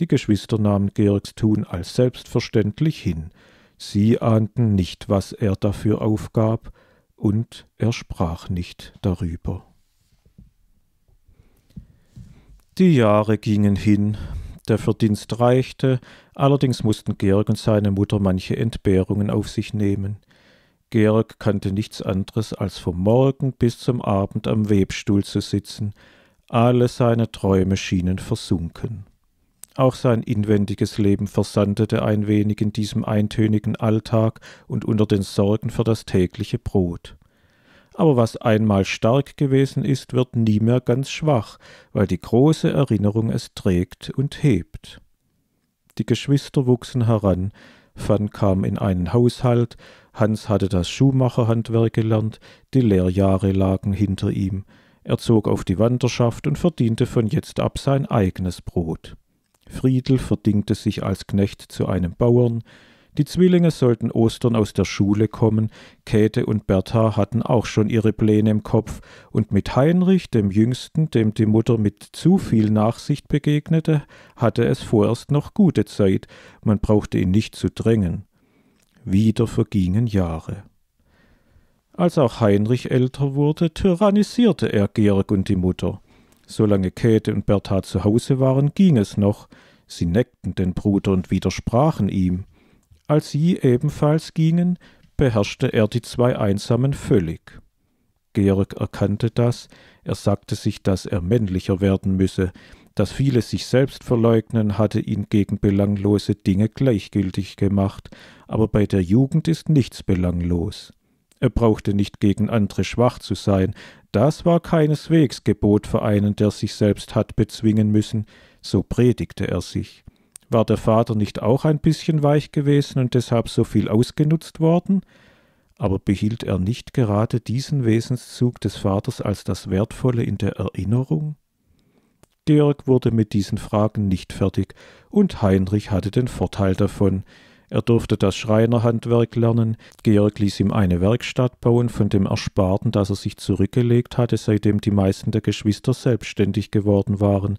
Die Geschwister nahmen Georgs Tun als selbstverständlich hin. Sie ahnten nicht, was er dafür aufgab, und er sprach nicht darüber. Die Jahre gingen hin, der Verdienst reichte, allerdings mussten Georg und seine Mutter manche Entbehrungen auf sich nehmen. Georg kannte nichts anderes, als vom Morgen bis zum Abend am Webstuhl zu sitzen, alle seine Träume schienen versunken. Auch sein inwendiges Leben versandete ein wenig in diesem eintönigen Alltag und unter den Sorgen für das tägliche Brot. Aber was einmal stark gewesen ist, wird nie mehr ganz schwach, weil die große Erinnerung es trägt und hebt. Die Geschwister wuchsen heran, Van kam in einen Haushalt, Hans hatte das Schuhmacherhandwerk gelernt, die Lehrjahre lagen hinter ihm, er zog auf die Wanderschaft und verdiente von jetzt ab sein eigenes Brot. Friedel verdingte sich als Knecht zu einem Bauern, die Zwillinge sollten Ostern aus der Schule kommen, Käthe und Bertha hatten auch schon ihre Pläne im Kopf, und mit Heinrich, dem Jüngsten, dem die Mutter mit zu viel Nachsicht begegnete, hatte es vorerst noch gute Zeit, man brauchte ihn nicht zu drängen. Wieder vergingen Jahre. Als auch Heinrich älter wurde, tyrannisierte er Georg und die Mutter. Solange Käthe und Bertha zu Hause waren, ging es noch, sie neckten den Bruder und widersprachen ihm, als sie ebenfalls gingen, beherrschte er die zwei Einsamen völlig. Georg erkannte das, er sagte sich, dass er männlicher werden müsse, dass viele sich selbst verleugnen hatte ihn gegen belanglose Dinge gleichgültig gemacht, aber bei der Jugend ist nichts belanglos. Er brauchte nicht gegen andere schwach zu sein, das war keineswegs Gebot für einen, der sich selbst hat bezwingen müssen, so predigte er sich. War der Vater nicht auch ein bisschen weich gewesen und deshalb so viel ausgenutzt worden? Aber behielt er nicht gerade diesen Wesenszug des Vaters als das Wertvolle in der Erinnerung? Georg wurde mit diesen Fragen nicht fertig, und Heinrich hatte den Vorteil davon, er durfte das Schreinerhandwerk lernen. Georg ließ ihm eine Werkstatt bauen von dem Ersparten, das er sich zurückgelegt hatte, seitdem die meisten der Geschwister selbstständig geworden waren.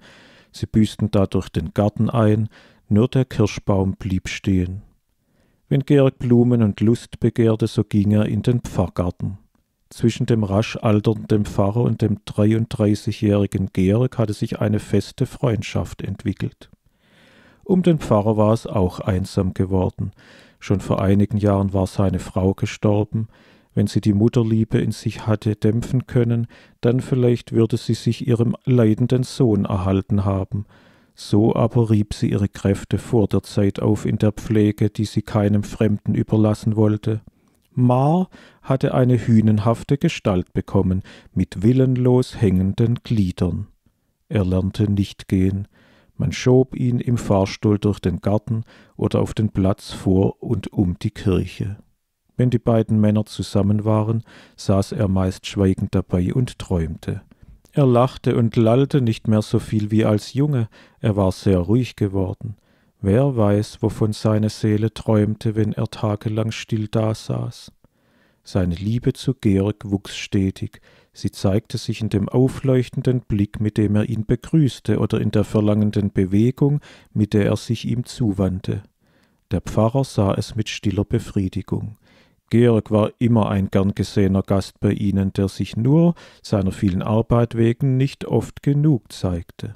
Sie büßten dadurch den Garten ein, nur der Kirschbaum blieb stehen. Wenn Georg Blumen und Lust begehrte, so ging er in den Pfarrgarten. Zwischen dem rasch alternden Pfarrer und dem 33-jährigen Georg hatte sich eine feste Freundschaft entwickelt. Um den Pfarrer war es auch einsam geworden. Schon vor einigen Jahren war seine Frau gestorben. Wenn sie die Mutterliebe in sich hatte dämpfen können, dann vielleicht würde sie sich ihrem leidenden Sohn erhalten haben. So aber rieb sie ihre Kräfte vor der Zeit auf in der Pflege, die sie keinem Fremden überlassen wollte. Mar hatte eine hünenhafte Gestalt bekommen, mit willenlos hängenden Gliedern. Er lernte nicht gehen. Man schob ihn im Fahrstuhl durch den Garten oder auf den Platz vor und um die Kirche. Wenn die beiden Männer zusammen waren, saß er meist schweigend dabei und träumte. Er lachte und lallte nicht mehr so viel wie als Junge, er war sehr ruhig geworden. Wer weiß, wovon seine Seele träumte, wenn er tagelang still dasaß. Seine Liebe zu Georg wuchs stetig, sie zeigte sich in dem aufleuchtenden Blick, mit dem er ihn begrüßte, oder in der verlangenden Bewegung, mit der er sich ihm zuwandte. Der Pfarrer sah es mit stiller Befriedigung. Georg war immer ein gern gesehener Gast bei ihnen, der sich nur seiner vielen Arbeit wegen nicht oft genug zeigte.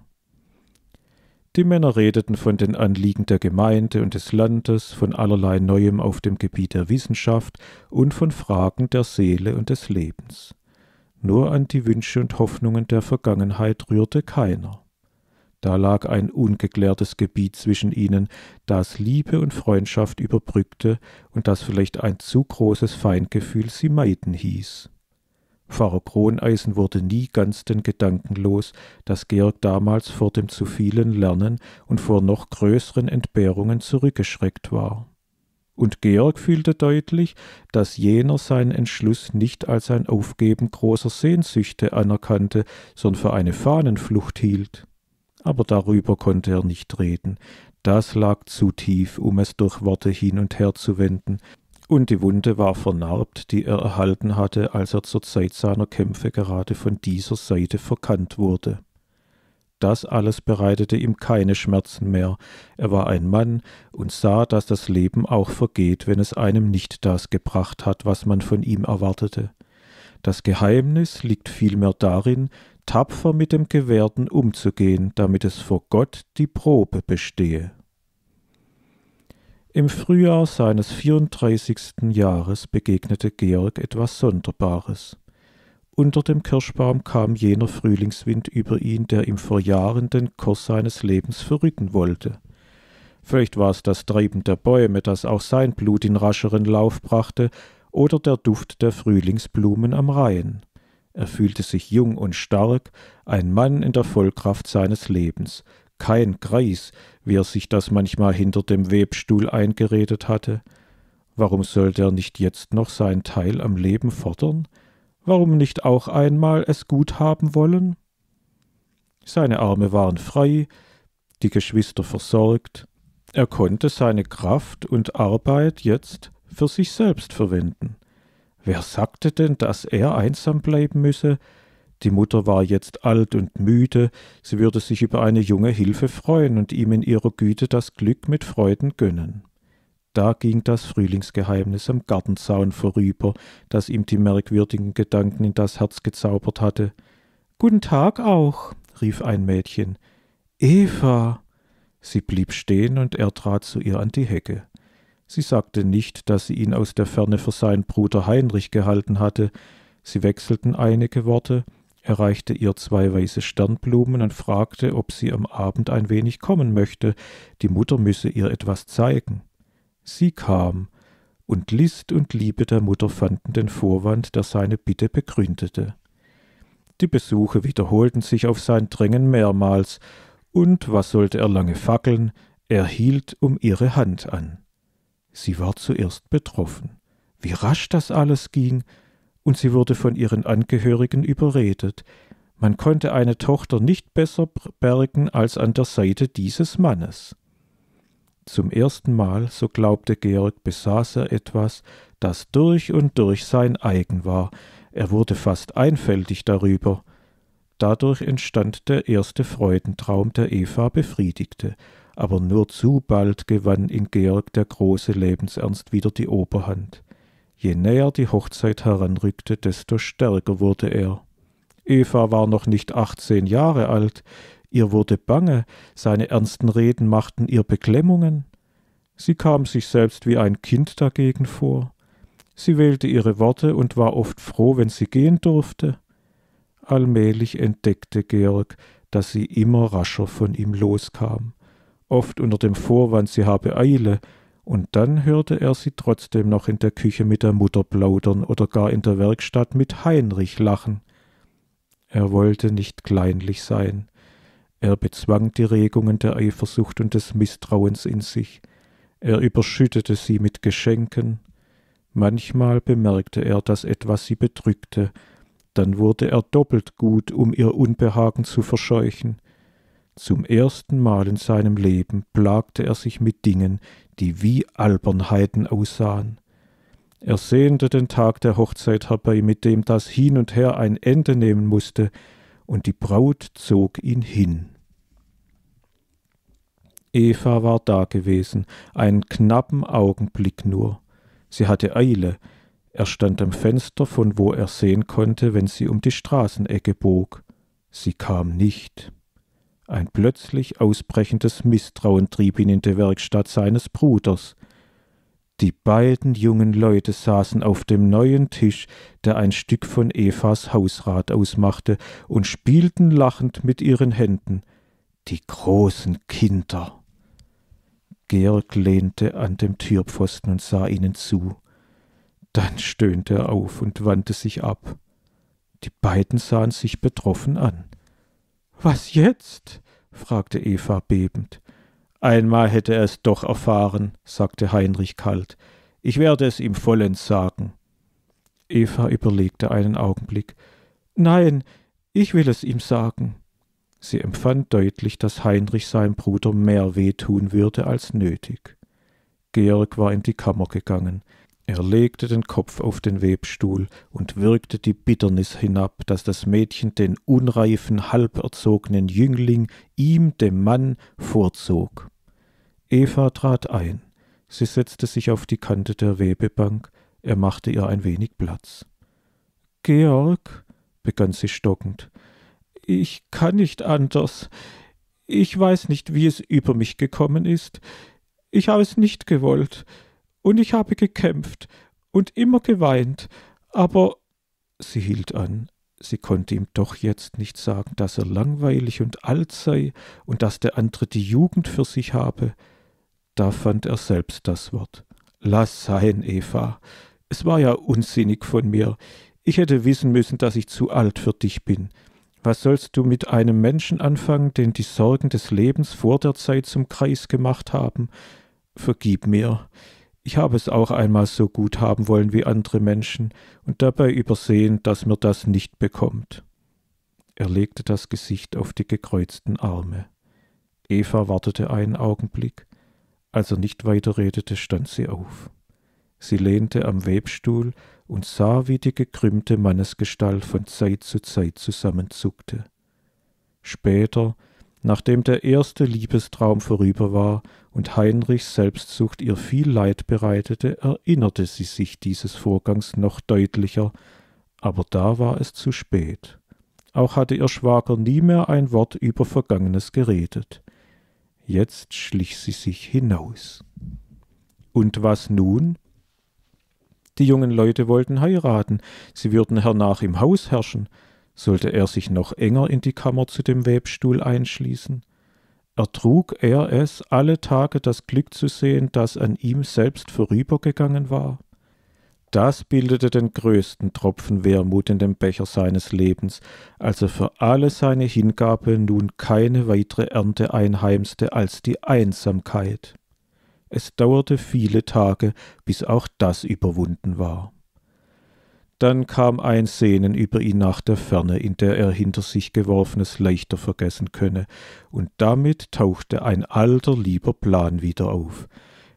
Die Männer redeten von den Anliegen der Gemeinde und des Landes, von allerlei Neuem auf dem Gebiet der Wissenschaft und von Fragen der Seele und des Lebens. Nur an die Wünsche und Hoffnungen der Vergangenheit rührte keiner. Da lag ein ungeklärtes Gebiet zwischen ihnen, das Liebe und Freundschaft überbrückte und das vielleicht ein zu großes Feindgefühl sie meiden hieß. Pfarrer Kroneisen wurde nie ganz den Gedanken los, dass Georg damals vor dem zu vielen Lernen und vor noch größeren Entbehrungen zurückgeschreckt war. Und Georg fühlte deutlich, dass jener seinen Entschluss nicht als ein Aufgeben großer Sehnsüchte anerkannte, sondern für eine Fahnenflucht hielt aber darüber konnte er nicht reden. Das lag zu tief, um es durch Worte hin und her zu wenden, und die Wunde war vernarbt, die er erhalten hatte, als er zur Zeit seiner Kämpfe gerade von dieser Seite verkannt wurde. Das alles bereitete ihm keine Schmerzen mehr. Er war ein Mann und sah, dass das Leben auch vergeht, wenn es einem nicht das gebracht hat, was man von ihm erwartete. Das Geheimnis liegt vielmehr darin, tapfer mit dem Gewährten umzugehen, damit es vor Gott die Probe bestehe. Im Frühjahr seines 34. Jahres begegnete Georg etwas Sonderbares. Unter dem Kirschbaum kam jener Frühlingswind über ihn, der ihm vor Jahren den Kurs seines Lebens verrücken wollte. Vielleicht war es das Treiben der Bäume, das auch sein Blut in rascheren Lauf brachte, oder der Duft der Frühlingsblumen am Rhein. Er fühlte sich jung und stark, ein Mann in der Vollkraft seines Lebens, kein Greis, wie er sich das manchmal hinter dem Webstuhl eingeredet hatte. Warum sollte er nicht jetzt noch seinen Teil am Leben fordern? Warum nicht auch einmal es gut haben wollen? Seine Arme waren frei, die Geschwister versorgt. Er konnte seine Kraft und Arbeit jetzt für sich selbst verwenden. Wer sagte denn, dass er einsam bleiben müsse? Die Mutter war jetzt alt und müde, sie würde sich über eine junge Hilfe freuen und ihm in ihrer Güte das Glück mit Freuden gönnen. Da ging das Frühlingsgeheimnis am Gartenzaun vorüber, das ihm die merkwürdigen Gedanken in das Herz gezaubert hatte. Guten Tag auch, rief ein Mädchen. Eva. Sie blieb stehen und er trat zu ihr an die Hecke. Sie sagte nicht, dass sie ihn aus der Ferne für seinen Bruder Heinrich gehalten hatte, sie wechselten einige Worte, erreichte ihr zwei weiße Sternblumen und fragte, ob sie am Abend ein wenig kommen möchte, die Mutter müsse ihr etwas zeigen. Sie kam, und List und Liebe der Mutter fanden den Vorwand, der seine Bitte begründete. Die Besuche wiederholten sich auf sein Drängen mehrmals, und was sollte er lange fackeln, er hielt um ihre Hand an. Sie war zuerst betroffen. Wie rasch das alles ging, und sie wurde von ihren Angehörigen überredet. Man konnte eine Tochter nicht besser bergen als an der Seite dieses Mannes. Zum ersten Mal, so glaubte Georg, besaß er etwas, das durch und durch sein eigen war. Er wurde fast einfältig darüber. Dadurch entstand der erste Freudentraum, der Eva befriedigte, aber nur zu bald gewann in Georg der große Lebensernst wieder die Oberhand. Je näher die Hochzeit heranrückte, desto stärker wurde er. Eva war noch nicht achtzehn Jahre alt, ihr wurde bange, seine ernsten Reden machten ihr Beklemmungen. Sie kam sich selbst wie ein Kind dagegen vor. Sie wählte ihre Worte und war oft froh, wenn sie gehen durfte. Allmählich entdeckte Georg, dass sie immer rascher von ihm loskam oft unter dem Vorwand, sie habe Eile, und dann hörte er sie trotzdem noch in der Küche mit der Mutter plaudern oder gar in der Werkstatt mit Heinrich lachen. Er wollte nicht kleinlich sein. Er bezwang die Regungen der Eifersucht und des Misstrauens in sich. Er überschüttete sie mit Geschenken. Manchmal bemerkte er, dass etwas sie bedrückte. Dann wurde er doppelt gut, um ihr Unbehagen zu verscheuchen. Zum ersten Mal in seinem Leben plagte er sich mit Dingen, die wie Albernheiten aussahen. Er sehnte den Tag der Hochzeit herbei, mit dem das Hin und Her ein Ende nehmen musste, und die Braut zog ihn hin. Eva war dagewesen, einen knappen Augenblick nur. Sie hatte Eile. Er stand am Fenster, von wo er sehen konnte, wenn sie um die Straßenecke bog. Sie kam nicht. Ein plötzlich ausbrechendes Misstrauen trieb ihn in die Werkstatt seines Bruders. Die beiden jungen Leute saßen auf dem neuen Tisch, der ein Stück von Evas Hausrat ausmachte, und spielten lachend mit ihren Händen. Die großen Kinder. Georg lehnte an dem Türpfosten und sah ihnen zu. Dann stöhnte er auf und wandte sich ab. Die beiden sahen sich betroffen an. Was jetzt? fragte Eva bebend. Einmal hätte er es doch erfahren, sagte Heinrich kalt. Ich werde es ihm vollends sagen. Eva überlegte einen Augenblick. Nein, ich will es ihm sagen. Sie empfand deutlich, dass Heinrich seinem Bruder mehr wehtun würde als nötig. Georg war in die Kammer gegangen. Er legte den Kopf auf den Webstuhl und würgte die Bitternis hinab, dass das Mädchen den unreifen, halberzogenen Jüngling ihm, dem Mann, vorzog. Eva trat ein. Sie setzte sich auf die Kante der Webebank. Er machte ihr ein wenig Platz. Georg, begann sie stockend, ich kann nicht anders. Ich weiß nicht, wie es über mich gekommen ist. Ich habe es nicht gewollt und ich habe gekämpft und immer geweint, aber sie hielt an, sie konnte ihm doch jetzt nicht sagen, dass er langweilig und alt sei und dass der andere die Jugend für sich habe. Da fand er selbst das Wort. Lass sein, Eva. Es war ja unsinnig von mir. Ich hätte wissen müssen, dass ich zu alt für dich bin. Was sollst du mit einem Menschen anfangen, den die Sorgen des Lebens vor der Zeit zum Kreis gemacht haben? Vergib mir. Ich habe es auch einmal so gut haben wollen wie andere Menschen und dabei übersehen, dass mir das nicht bekommt. Er legte das Gesicht auf die gekreuzten Arme. Eva wartete einen Augenblick. Als er nicht weiter redete, stand sie auf. Sie lehnte am Webstuhl und sah, wie die gekrümmte Mannesgestalt von Zeit zu Zeit zusammenzuckte. Später, Nachdem der erste Liebestraum vorüber war und Heinrichs Selbstsucht ihr viel Leid bereitete, erinnerte sie sich dieses Vorgangs noch deutlicher, aber da war es zu spät. Auch hatte ihr Schwager nie mehr ein Wort über Vergangenes geredet. Jetzt schlich sie sich hinaus. Und was nun? Die jungen Leute wollten heiraten, sie würden hernach im Haus herrschen, sollte er sich noch enger in die Kammer zu dem Webstuhl einschließen? Ertrug er es, alle Tage das Glück zu sehen, das an ihm selbst vorübergegangen war? Das bildete den größten Tropfen Wermut in dem Becher seines Lebens, als er für alle seine Hingabe nun keine weitere Ernte einheimste als die Einsamkeit. Es dauerte viele Tage, bis auch das überwunden war. Dann kam ein Sehnen über ihn nach der Ferne, in der er hinter sich geworfenes leichter vergessen könne, und damit tauchte ein alter lieber Plan wieder auf.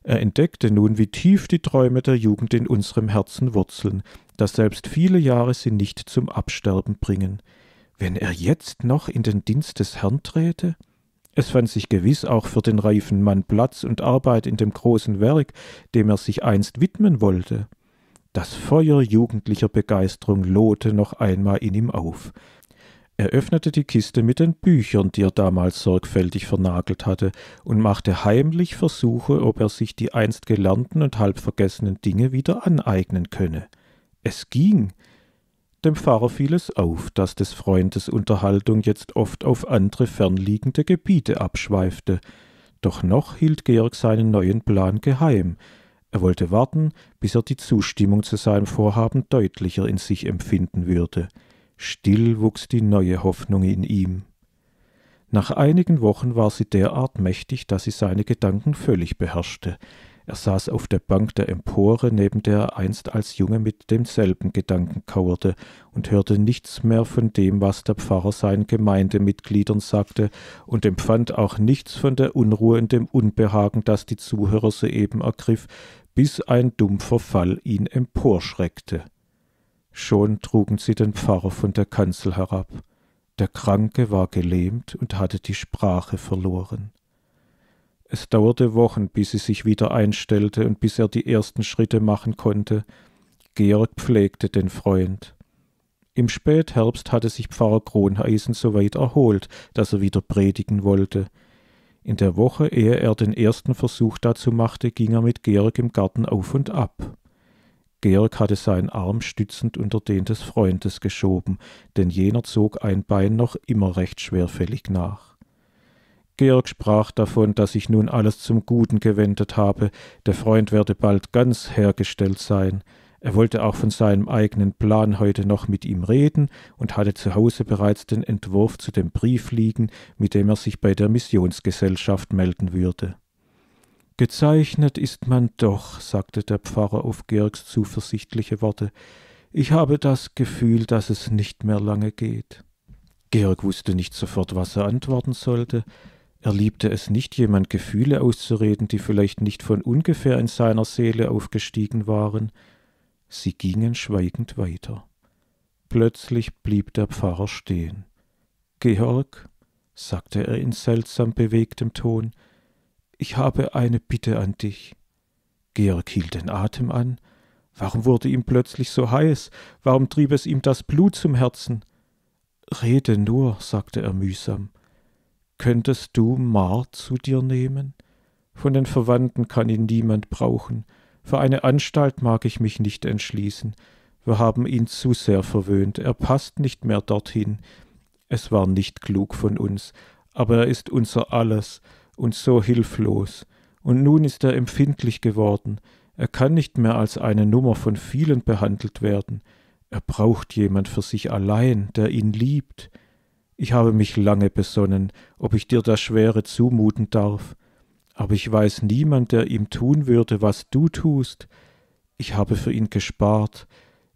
Er entdeckte nun, wie tief die Träume der Jugend in unserem Herzen wurzeln, dass selbst viele Jahre sie nicht zum Absterben bringen. Wenn er jetzt noch in den Dienst des Herrn träte? Es fand sich gewiss auch für den reifen Mann Platz und Arbeit in dem großen Werk, dem er sich einst widmen wollte. Das Feuer jugendlicher Begeisterung lohte noch einmal in ihm auf. Er öffnete die Kiste mit den Büchern, die er damals sorgfältig vernagelt hatte, und machte heimlich Versuche, ob er sich die einst gelernten und halb vergessenen Dinge wieder aneignen könne. Es ging. Dem Pfarrer fiel es auf, dass des Freundes Unterhaltung jetzt oft auf andere fernliegende Gebiete abschweifte. Doch noch hielt Georg seinen neuen Plan geheim, er wollte warten, bis er die Zustimmung zu seinem Vorhaben deutlicher in sich empfinden würde. Still wuchs die neue Hoffnung in ihm. Nach einigen Wochen war sie derart mächtig, dass sie seine Gedanken völlig beherrschte. Er saß auf der Bank der Empore, neben der er einst als Junge mit demselben Gedanken kauerte, und hörte nichts mehr von dem, was der Pfarrer seinen Gemeindemitgliedern sagte, und empfand auch nichts von der Unruhe und dem Unbehagen, das die Zuhörer soeben ergriff, bis ein dumpfer Fall ihn emporschreckte. Schon trugen sie den Pfarrer von der Kanzel herab. Der Kranke war gelähmt und hatte die Sprache verloren. Es dauerte Wochen, bis sie sich wieder einstellte und bis er die ersten Schritte machen konnte. Georg pflegte den Freund. Im Spätherbst hatte sich Pfarrer Kronheisen soweit erholt, dass er wieder predigen wollte. In der Woche, ehe er den ersten Versuch dazu machte, ging er mit Georg im Garten auf und ab. Georg hatte seinen Arm stützend unter den des Freundes geschoben, denn jener zog ein Bein noch immer recht schwerfällig nach. Georg sprach davon, dass ich nun alles zum Guten gewendet habe, der Freund werde bald ganz hergestellt sein. Er wollte auch von seinem eigenen Plan heute noch mit ihm reden und hatte zu Hause bereits den Entwurf zu dem Brief liegen, mit dem er sich bei der Missionsgesellschaft melden würde. Gezeichnet ist man doch, sagte der Pfarrer auf Georgs zuversichtliche Worte. Ich habe das Gefühl, dass es nicht mehr lange geht. Georg wusste nicht sofort, was er antworten sollte. Er liebte es nicht, jemand Gefühle auszureden, die vielleicht nicht von ungefähr in seiner Seele aufgestiegen waren. Sie gingen schweigend weiter. Plötzlich blieb der Pfarrer stehen. Georg, sagte er in seltsam bewegtem Ton, ich habe eine Bitte an dich. Georg hielt den Atem an. Warum wurde ihm plötzlich so heiß? Warum trieb es ihm das Blut zum Herzen? Rede nur, sagte er mühsam. Könntest du Mar zu dir nehmen? Von den Verwandten kann ihn niemand brauchen. Für eine Anstalt mag ich mich nicht entschließen. Wir haben ihn zu sehr verwöhnt. Er passt nicht mehr dorthin. Es war nicht klug von uns, aber er ist unser Alles und so hilflos. Und nun ist er empfindlich geworden. Er kann nicht mehr als eine Nummer von vielen behandelt werden. Er braucht jemand für sich allein, der ihn liebt. Ich habe mich lange besonnen, ob ich dir das Schwere zumuten darf, aber ich weiß niemand, der ihm tun würde, was du tust. Ich habe für ihn gespart.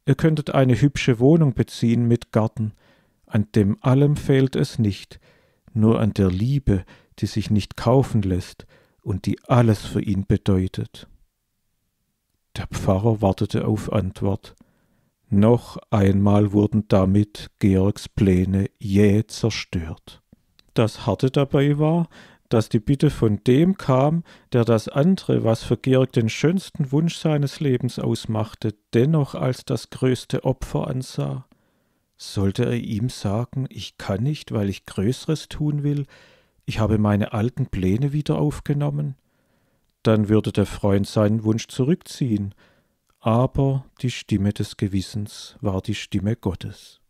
Ihr könntet eine hübsche Wohnung beziehen mit Garten. An dem allem fehlt es nicht, nur an der Liebe, die sich nicht kaufen lässt und die alles für ihn bedeutet. Der Pfarrer wartete auf Antwort. Noch einmal wurden damit Georgs Pläne jäh zerstört. Das Harte dabei war, dass die Bitte von dem kam, der das andere, was für Georg den schönsten Wunsch seines Lebens ausmachte, dennoch als das größte Opfer ansah. Sollte er ihm sagen, ich kann nicht, weil ich Größeres tun will, ich habe meine alten Pläne wieder aufgenommen, dann würde der Freund seinen Wunsch zurückziehen, aber die Stimme des Gewissens war die Stimme Gottes.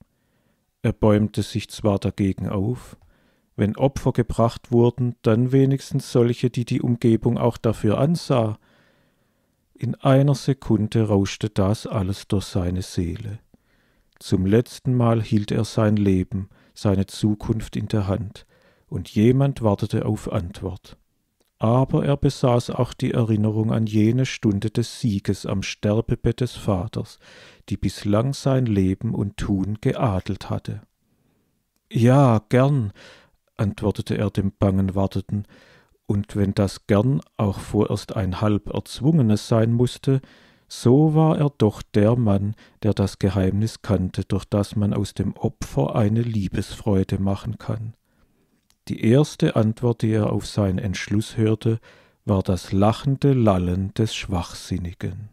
Er bäumte sich zwar dagegen auf, wenn Opfer gebracht wurden, dann wenigstens solche, die die Umgebung auch dafür ansah. In einer Sekunde rauschte das alles durch seine Seele. Zum letzten Mal hielt er sein Leben, seine Zukunft in der Hand, und jemand wartete auf Antwort aber er besaß auch die Erinnerung an jene Stunde des Sieges am Sterbebett des Vaters, die bislang sein Leben und Tun geadelt hatte. Ja, gern, antwortete er dem bangen Warteten, und wenn das gern auch vorerst ein halb erzwungenes sein mußte, so war er doch der Mann, der das Geheimnis kannte, durch das man aus dem Opfer eine Liebesfreude machen kann. Die erste Antwort, die er auf seinen Entschluss hörte, war das lachende Lallen des Schwachsinnigen.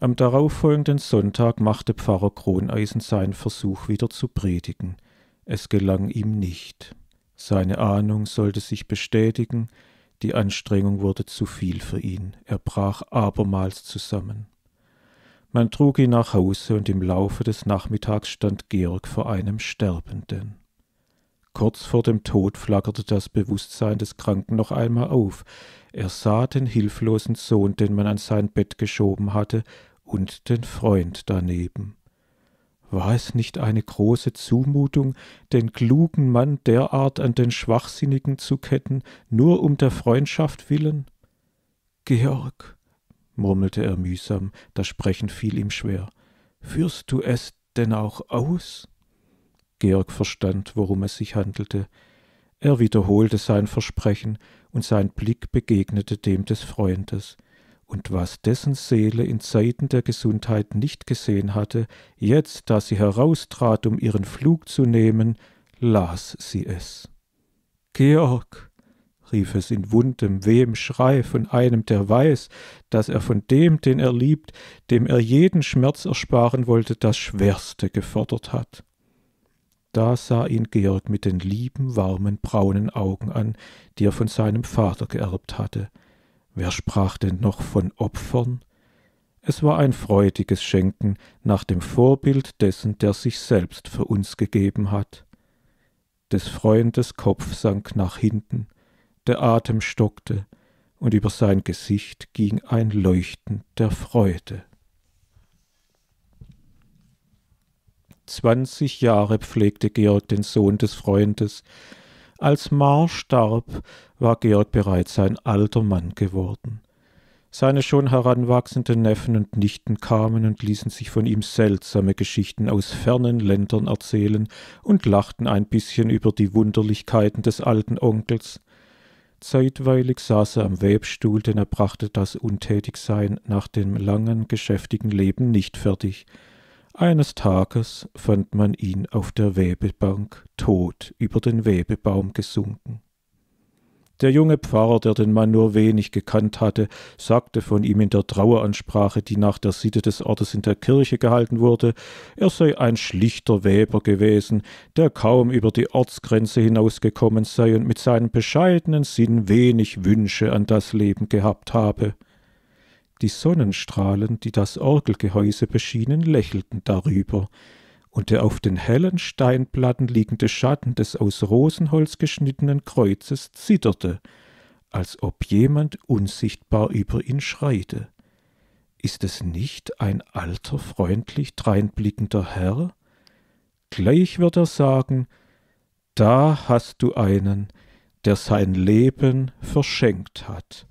Am darauffolgenden Sonntag machte Pfarrer Kroneisen seinen Versuch wieder zu predigen. Es gelang ihm nicht. Seine Ahnung sollte sich bestätigen, die Anstrengung wurde zu viel für ihn, er brach abermals zusammen. Man trug ihn nach Hause und im Laufe des Nachmittags stand Georg vor einem Sterbenden. Kurz vor dem Tod flackerte das Bewusstsein des Kranken noch einmal auf. Er sah den hilflosen Sohn, den man an sein Bett geschoben hatte, und den Freund daneben. War es nicht eine große Zumutung, den klugen Mann derart an den Schwachsinnigen zu ketten, nur um der Freundschaft willen? Georg, murmelte er mühsam, das Sprechen fiel ihm schwer. Führst du es denn auch aus? Georg verstand, worum es sich handelte. Er wiederholte sein Versprechen, und sein Blick begegnete dem des Freundes. Und was dessen Seele in Zeiten der Gesundheit nicht gesehen hatte, jetzt, da sie heraustrat, um ihren Flug zu nehmen, las sie es. Georg, rief es in wundem, wehem Schrei von einem, der weiß, dass er von dem, den er liebt, dem er jeden Schmerz ersparen wollte, das Schwerste gefordert hat. Da sah ihn Georg mit den lieben, warmen, braunen Augen an, die er von seinem Vater geerbt hatte. Wer sprach denn noch von Opfern? Es war ein freudiges Schenken nach dem Vorbild dessen, der sich selbst für uns gegeben hat. Des Freundes Kopf sank nach hinten, der Atem stockte, und über sein Gesicht ging ein Leuchten der Freude. 20 Jahre pflegte Georg den Sohn des Freundes. Als Mar starb, war Georg bereits ein alter Mann geworden. Seine schon heranwachsenden Neffen und Nichten kamen und ließen sich von ihm seltsame Geschichten aus fernen Ländern erzählen und lachten ein bisschen über die Wunderlichkeiten des alten Onkels. Zeitweilig saß er am Webstuhl, denn er brachte das Untätigsein nach dem langen, geschäftigen Leben nicht fertig. Eines Tages fand man ihn auf der Webebank, tot über den Webebaum gesunken. Der junge Pfarrer, der den Mann nur wenig gekannt hatte, sagte von ihm in der Traueransprache, die nach der Sitte des Ortes in der Kirche gehalten wurde, er sei ein schlichter Weber gewesen, der kaum über die Ortsgrenze hinausgekommen sei und mit seinem bescheidenen Sinn wenig Wünsche an das Leben gehabt habe. Die Sonnenstrahlen, die das Orgelgehäuse beschienen, lächelten darüber und der auf den hellen Steinplatten liegende Schatten des aus Rosenholz geschnittenen Kreuzes zitterte, als ob jemand unsichtbar über ihn schreite. Ist es nicht ein alter, freundlich dreinblickender Herr? Gleich wird er sagen, da hast du einen, der sein Leben verschenkt hat.